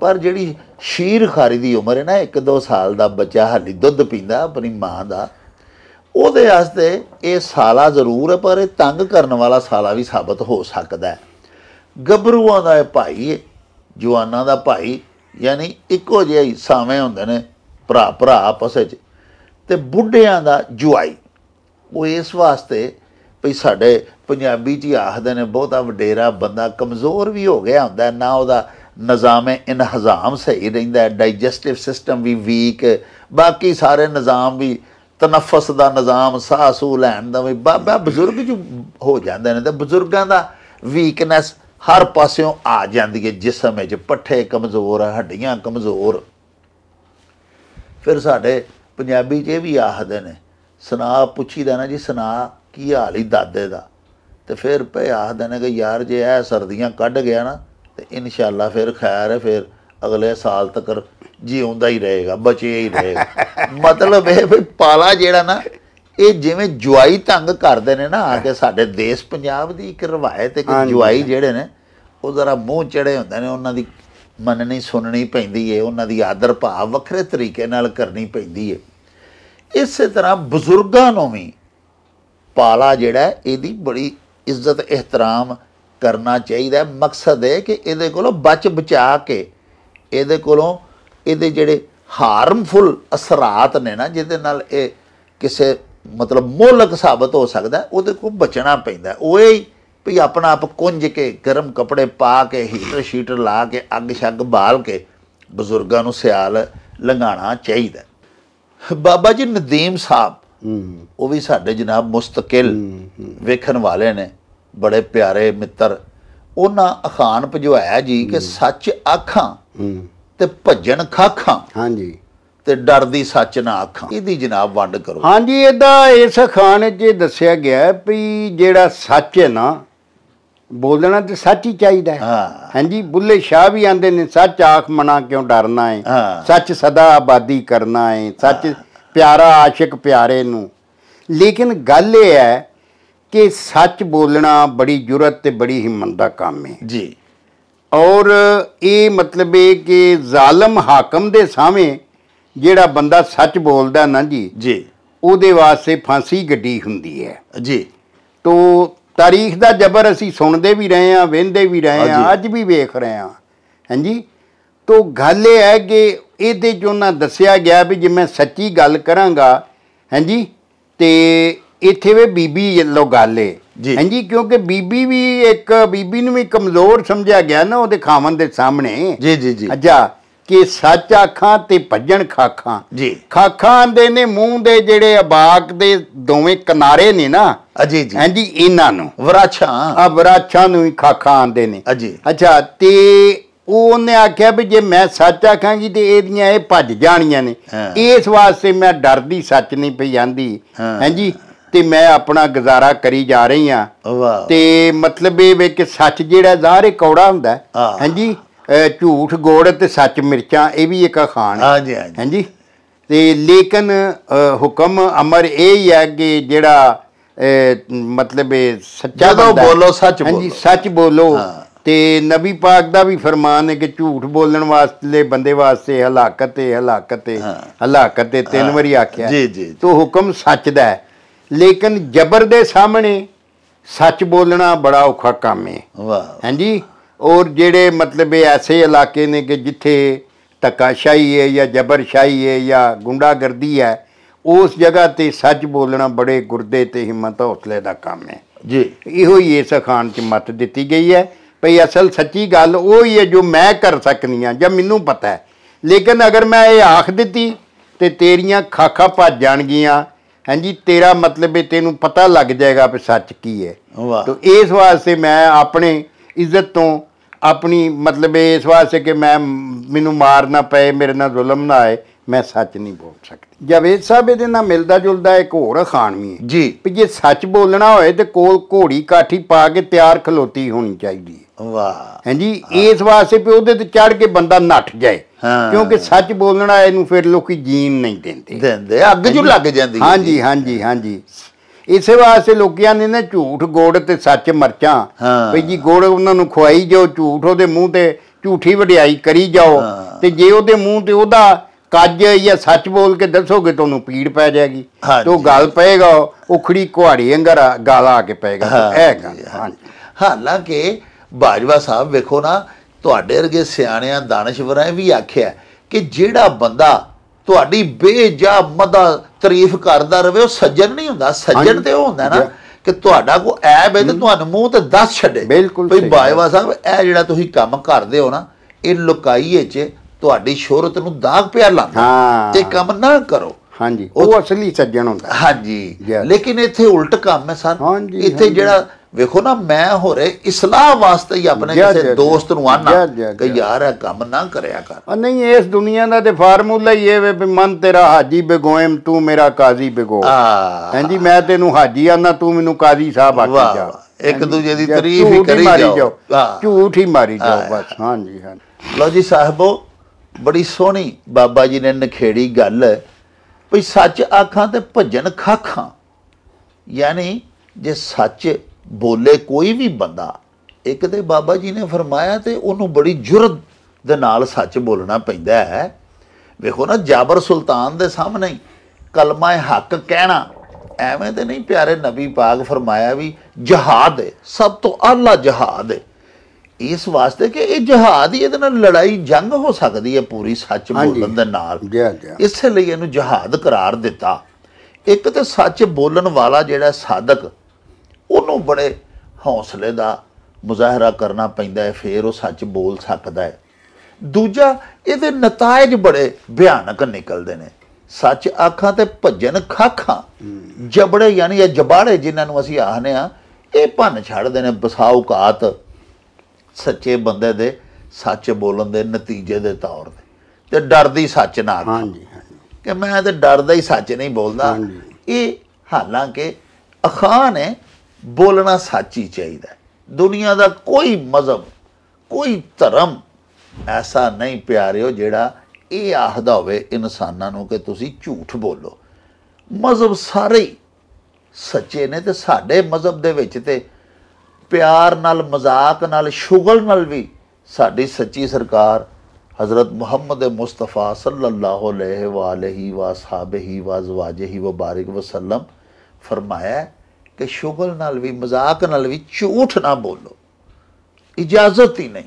ਪਰ ਜਿਹੜੀ ਸ਼ੀਰਖਾਰੀ ਦੀ ਉਮਰ ਹੈ ਨਾ 1-2 ਸਾਲ ਦਾ ਬੱਚਾ ਹਾਲੀ ਦੁੱਧ ਪੀਂਦਾ ਆਪਣੀ ਮਾਂ ਦਾ ਉਹਦੇ ਵਾਸਤੇ ਇਹ ਸਾਲਾ ਜ਼ਰੂਰ ਹੈ ਪਰ ਇਹ ਤੰਗ ਕਰਨ ਵਾਲਾ ਸਾਲਾ ਵੀ ਸਾਬਤ ਹੋ ਸਕਦਾ ਹੈ ਗੱਭਰੂਆਂ ਦਾ ਇਹ ਭਾਈ ਹੈ ਜਵਾਨਾਂ ਦਾ ਭਾਈ ਯਾਨੀ ਇੱਕੋ ਜਿਹੇ ਹੀ ਸਾਵੇਂ ਹੁੰਦੇ ਨੇ ਭਰਾ ਭਰਾ ਆਪਸ ਵਿੱਚ ਤੇ ਬੁੱਢਿਆਂ ਦਾ ਜੁਆਈ ਉਹ ਇਸ ਵਾਸਤੇ ਵੀ ਸਾਡੇ ਪੰਜਾਬੀ 'ਚ ਹੀ ਆਖਦੇ ਨੇ ਬਹੁਤਾ ਵਡੇਰਾ ਬੰਦਾ ਕਮਜ਼ੋਰ ਵੀ ਹੋ ਗਿਆ ਹੁੰਦਾ ਨਾ ਉਹਦਾ ਨਿਜ਼ਾਮ ਇਨਹਜ਼ਾਮ ਸਹੀ ਰਹਿੰਦਾ ਡਾਈਜੈਸਟਿਵ ਸਿਸਟਮ ਵੀ ਵੀਕ ਬਾਕੀ ਸਾਰੇ ਨਿਜ਼ਾਮ ਵੀ ਤਨਫਸ ਦਾ ਨਿਜ਼ਾਮ ਸਾਹ ਸੂ ਲੈਣ ਦਾ ਵੀ ਬਾਬਾ ਬਜ਼ੁਰਗ ਜੋ ਹੋ ਜਾਂਦੇ ਨੇ ਤੇ ਬਜ਼ੁਰਗਾਂ ਦਾ ਵੀਕਨੈਸ ਹਰ ਪਾਸਿਓਂ ਆ ਜਾਂਦੀ ਹੈ ਜਿਸਮ ਵਿੱਚ ਪੱਠੇ ਕਮਜ਼ੋਰ ਹੱਡੀਆਂ ਕਮਜ਼ੋਰ ਫਿਰ ਸਾਡੇ ਪੰਜਾਬੀ 'ਚ ਇਹ ਵੀ ਆਖਦੇ ਨੇ ਸੁਨਾ ਪੁੱਛੀਦਾ ਨਾ ਜੀ ਸੁਨਾ ਕੀ ਹਾਲ ਹੀ ਦਾਦੇ ਦਾ ਤੇ ਫਿਰ ਪਏ ਆਖਦੇ ਨੇ ਕਿ ਯਾਰ ਜੇ ਇਹ ਸਰਦੀਆਂ ਕੱਢ ਗਿਆ ਨਾ ਤੇ ਇਨਸ਼ਾਅੱਲਾ ਫਿਰ ਖੈਰ ਹੈ ਫਿਰ ਅਗਲੇ ਸਾਲ ਤੱਕ ਜੀਉਂਦਾ ਹੀ ਰਹੇਗਾ ਬਚੇ ਹੀ ਰਹੇਗਾ [LAUGHS] ਮਤਲਬ ਇਹ ਵੀ ਪਾਲਾ ਜਿਹੜਾ ਨਾ ਇਹ ਜਿਵੇਂ ਜੁਆਈ ਤੰਗ ਕਰਦੇ ਨੇ ਨਾ ਆ ਕੇ ਸਾਡੇ ਦੇਸ਼ ਪੰਜਾਬ ਦੀ ਇੱਕ ਰਵਾਇਤ ਹੈ ਕਿ ਜੁਆਈ ਜਿਹੜੇ ਨੇ ਉਹ ਜ਼ਰਾ ਮੂੰਹ ਚੜੇ ਹੁੰਦੇ ਨੇ ਉਹਨਾਂ ਦੀ ਮੰਨਣੀ ਸੁਣਨੀ ਪੈਂਦੀ ਏ ਉਹਨਾਂ ਦੀ ਆਦਰ ਭਾਵ ਵੱਖਰੇ ਤਰੀਕੇ ਨਾਲ ਕਰਨੀ ਪੈਂਦੀ ਏ ਇਸੇ ਤਰ੍ਹਾਂ ਬਜ਼ੁਰਗਾਂ ਨੂੰ ਵੀ ਪਾਲਾ ਜਿਹੜਾ ਇਹਦੀ ਬੜੀ ਇੱਜ਼ਤ ਇਹਤਰਾਮ ਕਰਨਾ ਚਾਹੀਦਾ ਮਕਸਦ ਹੈ ਕਿ ਇਹਦੇ ਕੋਲੋਂ ਬਚ ਬਚਾ ਕੇ ਇਹਦੇ ਕੋਲੋਂ ਇਹਦੇ ਜਿਹੜੇ ਹਾਰਮਫੁਲ ਅਸਰਾਤ ਨੇ ਨਾ ਜਿਹਦੇ ਨਾਲ ਇਹ ਕਿਸੇ ਮਤਲਬ ਮੋਲਕ ਸਾਬਤ ਹੋ ਸਕਦਾ ਉਹਦੇ ਕੋਲ ਬਚਣਾ ਪੈਂਦਾ ਓਏ ਵੀ ਆਪਣਾ ਆਪ ਕੁੰਝ ਕੇ ਗਰਮ ਕਪੜੇ ਪਾ ਕੇ ਹੀਟਰ ਸ਼ੀਟਰ ਲਾ ਕੇ ਅੱਗ ਛੱਗ ਬਾਲ ਕੇ ਬਜ਼ੁਰਗਾਂ ਨੂੰ ਸਿਆਲ ਲੰਘਾਣਾ ਚਾਹੀਦਾ ਬਾਬਾ ਜੀ ਨਦੀਮ ਸਾਹਿਬ ਉਹ ਵੀ ਸਾਡੇ ਜਨਾਬ ਮੁਸਤਕਿਲ ਵੇਖਣ ਵਾਲੇ ਨੇ ਬੜੇ ਪਿਆਰੇ ਮਿੱਤਰ ਉਹਨਾਂ ਅਖਾਨ ਭਜਵਾਇਆ ਜੀ ਕਿ ਸੱਚ ਆਖਾਂ ਤੇ ਭਜਣ ਖਾਖਾਂ ਹਾਂਜੀ ਤੇ ਡਰਦੀ ਸੱਚ ਨਾ ਆਖਾਂ ਇਹਦੀ ਜਨਾਬ ਵੰਡ ਕਰੋ ਹਾਂਜੀ ਇਹਦਾ ਇਸ ਖਾਨ 'ਚ ਦੱਸਿਆ ਗਿਆ ਵੀ ਜਿਹੜਾ ਸੱਚ ਹੈ ਨਾ ਬੋਲਣਾ ਤੇ ਸੱਚ ਹੀ ਚਾਹੀਦਾ ਹੈ ਹਾਂਜੀ ਬੁੱਲੇ ਸ਼ਾਹ ਵੀ ਆਂਦੇ ਨੇ ਸੱਚ ਆਖ ਮਨਾ ਕਿਉਂ ਡਰਨਾ ਹੈ ਸੱਚ ਸਦਾ ਆਬਾਦੀ ਕਰਨਾ ਹੈ ਸੱਚ ਪਿਆਰਾ ਆਸ਼ਿਕ ਪਿਆਰੇ ਨੂੰ ਲੇਕਿਨ ਗੱਲ ਇਹ ਹੈ ਕਿ ਸੱਚ ਬੋਲਣਾ ਬੜੀ ਜੁਰਤ ਤੇ ਬੜੀ ਹਿੰਮਤ ਦਾ ਕੰਮ ਹੈ ਜੀ ਔਰ ਇਹ ਮਤਲਬ ਇਹ ਕਿ ਜ਼ਾਲਮ ਹਾਕਮ ਦੇ ਸਾਹਮਣੇ ਜਿਹੜਾ ਬੰਦਾ ਸੱਚ ਬੋਲਦਾ ਨਾ ਜੀ ਜੀ ਉਹਦੇ ਵਾਸਤੇ ਫਾਂਸੀ ਗੱਡੀ ਹੁੰਦੀ ਹੈ ਜੀ ਤੋਂ ਤਾਰੀਖ ਦਾ ਜ਼ਬਰ ਅਸੀਂ ਸੁਣਦੇ ਵੀ ਰਹੇ ਹਾਂ ਵੇਂਦੇ ਵੀ ਰਹੇ ਹਾਂ ਅੱਜ ਵੀ ਵੇਖ ਰਹੇ ਹਾਂ ਹਾਂਜੀ ਤੋਂ ਗੱਲ ਇਹ ਹੈ ਕਿ ਇਹਦੇ ਜੋ ਨਾ ਦੱਸਿਆ ਗਿਆ ਵੀ ਜੇ ਮੈਂ ਸੱਚੀ ਗੱਲ ਕਰਾਂਗਾ ਹਾਂਜੀ ਤੇ ਇੱਥੇ ਵੀ ਬੀਬੀ ਲੋ ਗੱਲ ਏ ਹਾਂਜੀ ਕਿਉਂਕਿ ਬੀਬੀ ਵੀ ਇੱਕ ਬੀਬੀ ਨੂੰ ਵੀ ਕਮਜ਼ੋਰ ਸਮਝਿਆ ਗਿਆ ਨਾ ਉਹਦੇ ਖਾਵਨ ਦੇ ਸਾਹਮਣੇ ਜੀ ਜੀ ਜੀ ਅੱਛਾ ਕਿ ਸੱਚ ਆਖਾਂ ਤੇ ਭੱਜਣ ਖਾਖਾਂ ਜੀ ਖਾਖਾਂ ਦੇ ਨੇ ਮੂੰਹ ਦੇ ਜਿਹੜੇ ਅਬਾਕ ਦੇ ਦੋਵੇਂ ਕਿਨਾਰੇ ਨੇ ਨਾ ਅਜੀ ਜੀ ਹਾਂਜੀ ਇਹਨਾਂ ਨੂੰ ਵਰਾਛਾਂ ਆ ਵਰਾਛਾਂ ਨੂੰ ਹੀ ਖਾਖਾਂ ਆਂਦੇ ਨੇ ਅਜੀ ਅੱਛਾ ਤੇ ਉਹ ਉਹਨੇ ਆਖਿਆ ਵੀ ਜੇ ਮੈਂ ਸੱਚ ਆਖਾਂਗੀ ਤੇ ਇਹਦੀਆਂ ਇਹ ਭੱਜ ਜਾਣੀਆਂ ਨੇ ਇਸ ਵਾਸਤੇ ਮੈਂ ਡਰਦੀ ਸੱਚ ਨਹੀਂ ਪਈ ਜਾਂਦੀ ਹਾਂਜੀ ਤੇ ਮੈਂ ਆਪਣਾ ਗੁਜ਼ਾਰਾ ਕਰੀ ਜਾ ਰਹੀ ਆ ਤੇ ਮਤਲਬ ਇਹ ਵੀ ਕਿ ਸੱਚ ਜਿਹੜਾ ਜ਼ਾਹਰ ਕੌੜਾ ਹੁੰਦਾ ਹਾਂਜੀ ਝੂਠ ਗੋੜ ਤੇ ਸੱਚ ਮਿਰਚਾਂ ਇਹ ਵੀ ਇੱਕ ਖਾਣ ਹਾਂਜੀ ਹਾਂਜੀ ਤੇ ਲੇਕਿਨ ਹੁਕਮ ਅਮਰ ਇਹ ਹੀ ਹੈ ਕਿ ਜਿਹੜਾ ਮਤਲਬ ਸੱਚਾ ਬੋਲੋ ਸੱਚ ਬੋਲੋ ਹਾਂਜੀ ਸੱਚ ਬੋਲੋ ਤੇ ਨਬੀ ਪਾਕ ਦਾ ਵੀ ਫਰਮਾਨ ਹੈ ਕਿ ਝੂਠ ਬੋਲਣ ਵਾਸਤੇ ਬੰਦੇ ਵਾਸਤੇ ਹਲਾਕਤ ਹੈ ਹਲਾਕਤ ਹੈ ਹਲਾਕਤ ਹੈ ਤਿੰਨ ਵਾਰੀ ਆਖਿਆ ਜੀ ਜੀ ਤੋ ਹੁਕਮ ਸੱਚ ਦਾ ਹੈ ਲੇਕਿਨ ਜ਼ਬਰ ਦੇ ਸਾਹਮਣੇ ਸੱਚ ਬੋਲਣਾ ਬੜਾ ਔਖਾ ਕੰਮ ਹੈ ਵਾਹ ਹਾਂਜੀ ਔਰ ਜਿਹੜੇ ਮਤਲਬ ਐਸੇ ਇਲਾਕੇ ਨੇ ਕਿ ਜਿੱਥੇ ਤਕਾਸ਼ਾਈ ਹੈ ਜਾਂ ਜ਼ਬਰਸ਼ਾਈ ਹੈ ਜਾਂ ਗੁੰਡਾਗਰਦੀ ਹੈ ਉਸ ਜਗ੍ਹਾ ਤੇ ਸੱਚ ਬੋਲਣਾ ਬੜੇ ਗੁਰਦੇ ਤੇ ਹਿੰਮਤ ਹੌਸਲੇ ਦਾ ਕੰਮ ਹੈ ਜੀ ਇਹੋ ਹੀ ਇਸ ਖਾਨ 'ਚ ਮਤ ਦਿੱਤੀ ਗਈ ਹੈ ਭਈ ਅਸਲ ਸੱਚੀ ਗੱਲ ਉਹ ਹੀ ਹੈ ਜੋ ਮੈਂ ਕਰ ਸਕਨੀ ਆ ਜਾਂ ਮੈਨੂੰ ਪਤਾ ਹੈ ਲੇਕਿਨ ਅਗਰ ਮੈਂ ਇਹ ਆਖ ਦਿੱਤੀ ਤੇ ਤੇਰੀਆਂ ਖਾਖਾ ਭੱਜ ਜਾਣਗੀਆਂ ਹਾਂਜੀ ਤੇਰਾ ਮਤਲਬ ਇਹ ਤੈਨੂੰ ਪਤਾ ਲੱਗ ਜਾਏਗਾ ਕਿ ਸੱਚ ਕੀ ਹੈ ਤਾਂ ਇਸ ਵਾਸਤੇ ਮੈਂ ਆਪਣੇ ਇੱਜ਼ਤ ਤੋਂ ਆਪਣੀ ਮਤਲਬ ਇਸ ਵਾਸਤੇ ਕਿ ਮੈਂ ਮੈਨੂੰ ਮਾਰ ਨਾ ਪਏ ਮੇਰੇ ਨਾਲ ਜ਼ੁਲਮ ਨਾ ਆਏ ਮੈਂ ਸੱਚ ਨਹੀਂ ਬੋਲ ਸਕਦਾ ਜਵੇਦ ਸਾਹਿਬ ਇਹਦੇ ਨਾਲ ਮਿਲਦਾ ਜੁਲਦਾ ਇੱਕ ਹੋਰ ਖਾਨਮੀ ਹੈ ਜੀ ਵੀ ਜੇ ਸੱਚ ਬੋਲਣਾ ਹੋਏ ਤੇ ਕੋਲ ਘੋੜੀ ਕਾਠੀ ਪਾ ਕੇ ਤਿਆਰ ਖਲੋਤੀ ਹੋਣੀ ਚਾਹੀਦੀ ਹੈ ਵਾਹ ਹਾਂਜੀ ਇਸ ਵਾਸਤੇ ਵੀ ਉਹਦੇ ਤੇ ਚੜ ਕੇ ਬੰਦਾ ਨੱਠ ਜਾਏ ਕਿਉਂਕਿ ਸੱਚ ਬੋਲਣਾ ਇਹਨੂੰ ਫਿਰ ਲੋਕੀ ਜੀਨ ਨਹੀਂ ਦਿੰਦੇ ਦਿੰਦੇ ਅੱਗ ਜੂ ਲੱਗ ਜਾਂਦੀ ਹੈ ਹਾਂਜੀ ਹਾਂਜੀ ਹਾਂਜੀ ਇਸੇ ਵਾਸਤੇ ਲੋਕੀਆਂ ਨੇ ਨਾ ਝੂਠ ਗੋੜ ਤੇ ਸੱਚ ਮਰਚਾਂ ਵੀ ਜੀ ਗੋੜ ਉਹਨਾਂ ਨੂੰ ਖਵਾਈ ਜਾਓ ਝੂਠ ਉਹਦੇ ਮੂੰਹ ਤੇ ਝੂਠੀ ਵਡਿਆਈ ਕਰੀ ਜਾਓ ਤੇ ਜੇ ਉਹਦੇ ਮੂੰਹ ਤੇ ਉਹਦਾ ਕੱਜ ਜਾਂ ਸੱਚ ਬੋਲ ਕੇ ਦੱਸੋਗੇ ਤੁਹਾਨੂੰ ਪੀੜ ਪੈ ਜਾਏਗੀ ਤੋ ਗੱਲ ਪਏਗਾ ਉਖੜੀ ਕੁਹਾੜੀ ਅੰਗਰ ਗਾਲ ਆ ਕੇ ਪਏਗਾ ਇਹ ਗੱਲ ਹਾਲਾਂਕਿ ਬਾਜਵਾ ਸਾਹਿਬ ਵੇਖੋ ਨਾ ਤੁਹਾਡੇ ਵਰਗੇ ਸਿਆਣਿਆਂ ਦਾਨਸ਼ਵਰਾਂ ਵੀ ਆਖਿਆ ਕਿ ਜਿਹੜਾ ਬੰਦਾ ਤੁਹਾਡੀ ਬੇਜਾ ਮਦਾ ਤਾਰੀਫ ਕਰਦਾ ਰਵੇ ਉਹ ਸੱਜਣ ਨਹੀਂ ਹੁੰਦਾ ਸੱਜਣ ਤੇ ਉਹ ਹੁੰਦਾ ਨਾ ਕਿ ਤੁਹਾਡਾ ਕੋ ਐਬ ਹੈ ਤੇ ਤੁਹਾਨੂੰ ਮੂੰਹ ਤੇ ਦੱਸ ਛੱਡੇ ਬਿਲਕੁਲ ਭਾਈ ਬਾਜਵਾ ਸਾਹਿਬ ਇਹ ਜਿਹੜਾ ਤੁਸੀਂ ਕੰਮ ਕਰਦੇ ਹੋ ਨਾ ਇਹ ਲੁਕਾਈਏ 'ਚ ਤੁਹਾਡੀ ਸ਼ੋਹਰਤ ਨੂੰ ਦਾਗ ਪਿਆ ਲਾ ਤੇ ਕੰਮ ਨਾ ਕਰੋ ਹਾਂਜੀ ਉਹ ਅਸਲੀ ਸੱਜਣ ਹੁੰਦਾ ਹਾਂਜੀ ਲੇਕਿਨ ਇੱਥੇ ਉਲਟ ਕੰਮ ਹੈ ਸਰ ਇੱਥੇ ਜਿਹੜਾ ਵੇਖੋ ਨਾ ਮੈਂ ਹੋਰੇ ਇਸਲਾਹ ਵਾਸਤੇ ਹੀ ਆਪਣੇ ਕਿਸੇ ਦੋਸਤ ਨੂੰ ਆਣਾ ਕਿ ਯਾਰ ਇਹ ਕੰਮ ਨਾ ਕਰਿਆ ਕਰ ਨਹੀਂ ਇਸ ਦੁਨੀਆ ਦਾ ਤੇ ਫਾਰਮੂਲਾ ਹੀ ਇਹ ਵੇ ਮਨ ਤੇਰਾ ਹਾਜੀ ਬੇਗੋਇਮ ਤੂੰ ਮੇਰਾ ਕਾਜ਼ੀ ਬੇਗੋ ਹਾਂਜੀ ਮੈਂ ਤੈਨੂੰ ਹਾਜੀ ਆਨਾ ਤੂੰ ਮੈਨੂੰ ਕਾਜ਼ੀ ਸਾਹਿਬ ਆਖੀ ਜਾ ਇੱਕ ਦੂਜੇ ਦੀ ਤਾਰੀਫ ਹੀ ਕਰੀ ਜਾਓ ਝੂਠ ਹੀ ਮਾਰੀ ਜਾਓ ਬਸ ਹਾਂਜੀ ਹਾਂ ਲੋ ਜੀ ਸਾਹਿਬੋ ਬੜੀ ਸੋਹਣੀ ਬਾਬਾ ਜੀ ਨੇ ਨਖੇੜੀ ਗੱਲ ਵੀ ਸੱਚ ਆਖਾਂ ਤੇ ਭਜਨ ਖਾਖਾਂ ਯਾਨੀ ਜੇ ਸੱਚ ਬੋਲੇ ਕੋਈ ਵੀ ਬੰਦਾ ਇੱਕ ਤੇ ਬਾਬਾ ਜੀ ਨੇ ਫਰਮਾਇਆ ਤੇ ਉਹਨੂੰ ਬੜੀ ਜੁਰਤ ਦੇ ਨਾਲ ਸੱਚ ਬੋਲਣਾ ਪੈਂਦਾ ਹੈ ਵੇਖੋ ਨਾ ਜਾਬਰ ਸੁਲਤਾਨ ਦੇ ਸਾਹਮਣੇ ਕਲਮਾ ਹੱਕ ਕਹਿਣਾ ਐਵੇਂ ਤੇ ਨਹੀਂ ਪਿਆਰੇ ਨਬੀ ਪਾਕ ਫਰਮਾਇਆ ਵੀ ਜਹਾਦ ਹੈ ਸਭ ਤੋਂ ਆਲਾ ਜਹਾਦ ਹੈ ਇਸ ਵਾਸਤੇ ਕਿ ਇਹ ਜਹਾਦ ਹੀ ਇਹਦੇ ਨਾਲ ਲੜਾਈ ਜੰਗ ਹੋ ਸਕਦੀ ਹੈ ਪੂਰੀ ਸੱਚ ਬੋਲਣ ਦੇ ਨਾਲ ਇਸੇ ਲਈ ਇਹਨੂੰ ਜਹਾਦ ਕਰਾਰ ਦਿੱਤਾ ਇੱਕ ਤੇ ਸੱਚ ਬੋਲਣ ਵਾਲਾ ਜਿਹੜਾ ਸਾਧਕ ਉਹਨੂੰ ਬੜੇ ਹੌਸਲੇ ਦਾ ਮੁਜ਼ਾਹਰਾ ਕਰਨਾ ਪੈਂਦਾ ਹੈ ਫੇਰ ਉਹ ਸੱਚ ਬੋਲ ਸਕਦਾ ਹੈ ਦੂਜਾ ਇਹਦੇ ਨਤਾਇਜ ਬੜੇ ਭਿਆਨਕ ਨਿਕਲਦੇ ਨੇ ਸੱਚ ਆਖਾਂ ਤੇ ਭਜਨ ਖਾਖਾਂ ਜਬੜੇ ਯਾਨੀ ਇਹ ਜਬਾੜੇ ਜਿਨ੍ਹਾਂ ਨੂੰ ਅਸੀਂ ਆਹਨੇ ਆ ਇਹ ਭੰਨ ਛੱਡਦੇ ਨੇ ਬਸਾਉਕਾਤ ਸੱਚੇ ਬੰਦੇ ਦੇ ਸੱਚ ਬੋਲਣ ਦੇ ਨਤੀਜੇ ਦੇ ਤੌਰ ਤੇ ਤੇ ਡਰਦੀ ਸੱਚ ਨਾ ਆਖੋ ਹਾਂਜੀ ਕਿ ਮੈਂ ਤੇ ਡਰਦਾ ਹੀ ਸੱਚ ਨਹੀਂ ਬੋਲਦਾ ਇਹ ਹਾਲਾਂਕਿ ਅਖਾਨ ਹੈ ਬੋਲਣਾ ਸੱਚ ਹੀ ਚਾਹੀਦਾ ਦੁਨੀਆ ਦਾ ਕੋਈ ਮਜ਼ਹਬ ਕੋਈ ਧਰਮ ਐਸਾ ਨਹੀਂ ਪਿਆਰਿਓ ਜਿਹੜਾ ਇਹ ਆਖਦਾ ਹੋਵੇ ਇਨਸਾਨਾਂ ਨੂੰ ਕਿ ਤੁਸੀਂ ਝੂਠ ਬੋਲੋ ਮਜ਼ਹਬ ਸਾਰੇ ਸੱਚੇ ਨੇ ਤੇ ਸਾਡੇ ਮਜ਼ਹਬ ਦੇ ਵਿੱਚ ਤੇ ਪਿਆਰ ਨਾਲ ਮਜ਼ਾਕ ਨਾਲ ਸ਼ੁਗਲ ਨਾਲ ਵੀ ਸਾਡੀ ਸੱਚੀ ਸਰਕਾਰ حضرت ਮੁਹੰਮਦ ਮੁਸਤਫਾ ਸੱਲੱਲਾਹੁ ਅਲੈਹਿ ਵਾਲਹੀ ਵਾਸਹਾਬਹੀ ਵਾਜ਼ਵਾਜਹੀ ਵਬਾਰਕ ਵਸੱਲਮ ਫਰਮਾਇਆ ਕਿ ਸ਼ੁਗਲ ਨਾਲ ਵੀ ਮਜ਼ਾਕ ਨਾਲ ਵੀ ਝੂਠ ਨਾ ਬੋਲੋ ਇਜਾਜ਼ਤ ਹੀ ਨਹੀਂ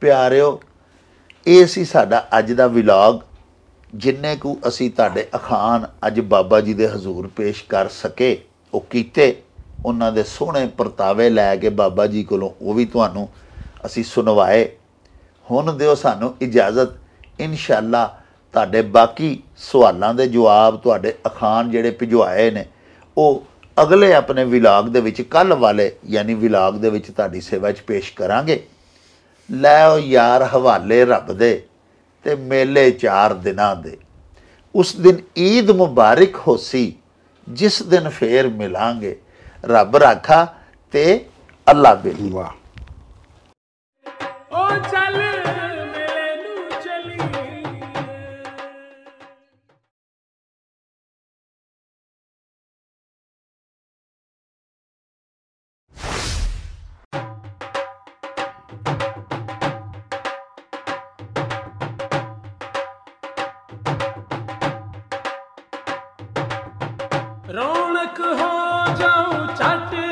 ਪਿਆਰਿਓ ਇਹ ਸੀ ਸਾਡਾ ਅੱਜ ਦਾ ਵਲੌਗ ਜਿੰਨੇ ਕੁ ਅਸੀਂ ਤੁਹਾਡੇ ਅਖਾਨ ਅੱਜ ਬਾਬਾ ਜੀ ਦੇ ਹਜ਼ੂਰ ਪੇਸ਼ ਕਰ ਸਕੇ ਉਹ ਕੀਤੇ ਉਹਨਾਂ ਦੇ ਸੋਹਣੇ ਪਰਤਾਵੇ ਲੈ ਕੇ ਬਾਬਾ ਜੀ ਕੋਲੋਂ ਉਹ ਵੀ ਤੁਹਾਨੂੰ ਅਸੀਂ ਸੁਣਵਾਏ ਹੁਣ ਦਿਓ ਸਾਨੂੰ ਇਜਾਜ਼ਤ ਇਨਸ਼ਾਅੱਲਾ ਤੁਹਾਡੇ ਬਾਕੀ ਸਵਾਲਾਂ ਦੇ ਜਵਾਬ ਤੁਹਾਡੇ ਅਖਾਨ ਜਿਹੜੇ ਭਿਜਵਾਏ ਨੇ ਉਹ ਅਗਲੇ ਆਪਣੇ ਵਿਲਾਗ ਦੇ ਵਿੱਚ ਕੱਲ ਵਾਲੇ ਯਾਨੀ ਵਿਲਾਗ ਦੇ ਵਿੱਚ ਤੁਹਾਡੀ ਸੇਵਾ 'ਚ ਪੇਸ਼ ਕਰਾਂਗੇ ਲੈ ਉਹ ਯਾਰ ਹਵਾਲੇ ਰੱਬ ਦੇ ਤੇ ਮੇਲੇ ਚਾਰ ਦਿਨਾਂ ਦੇ ਉਸ ਦਿਨ ਈਦ ਮੁਬਾਰਕ ਹੋਸੀ ਜਿਸ ਦਿਨ ਫੇਰ ਮਿਲਾਂਗੇ ਰੱਬ ਰਾਖਾ ਤੇ ਅੱਲਾ ਬੇਲੀ ਵਾਹ ਰੌਣਕ ਹੋ ਜਾਉ ਛੱਟ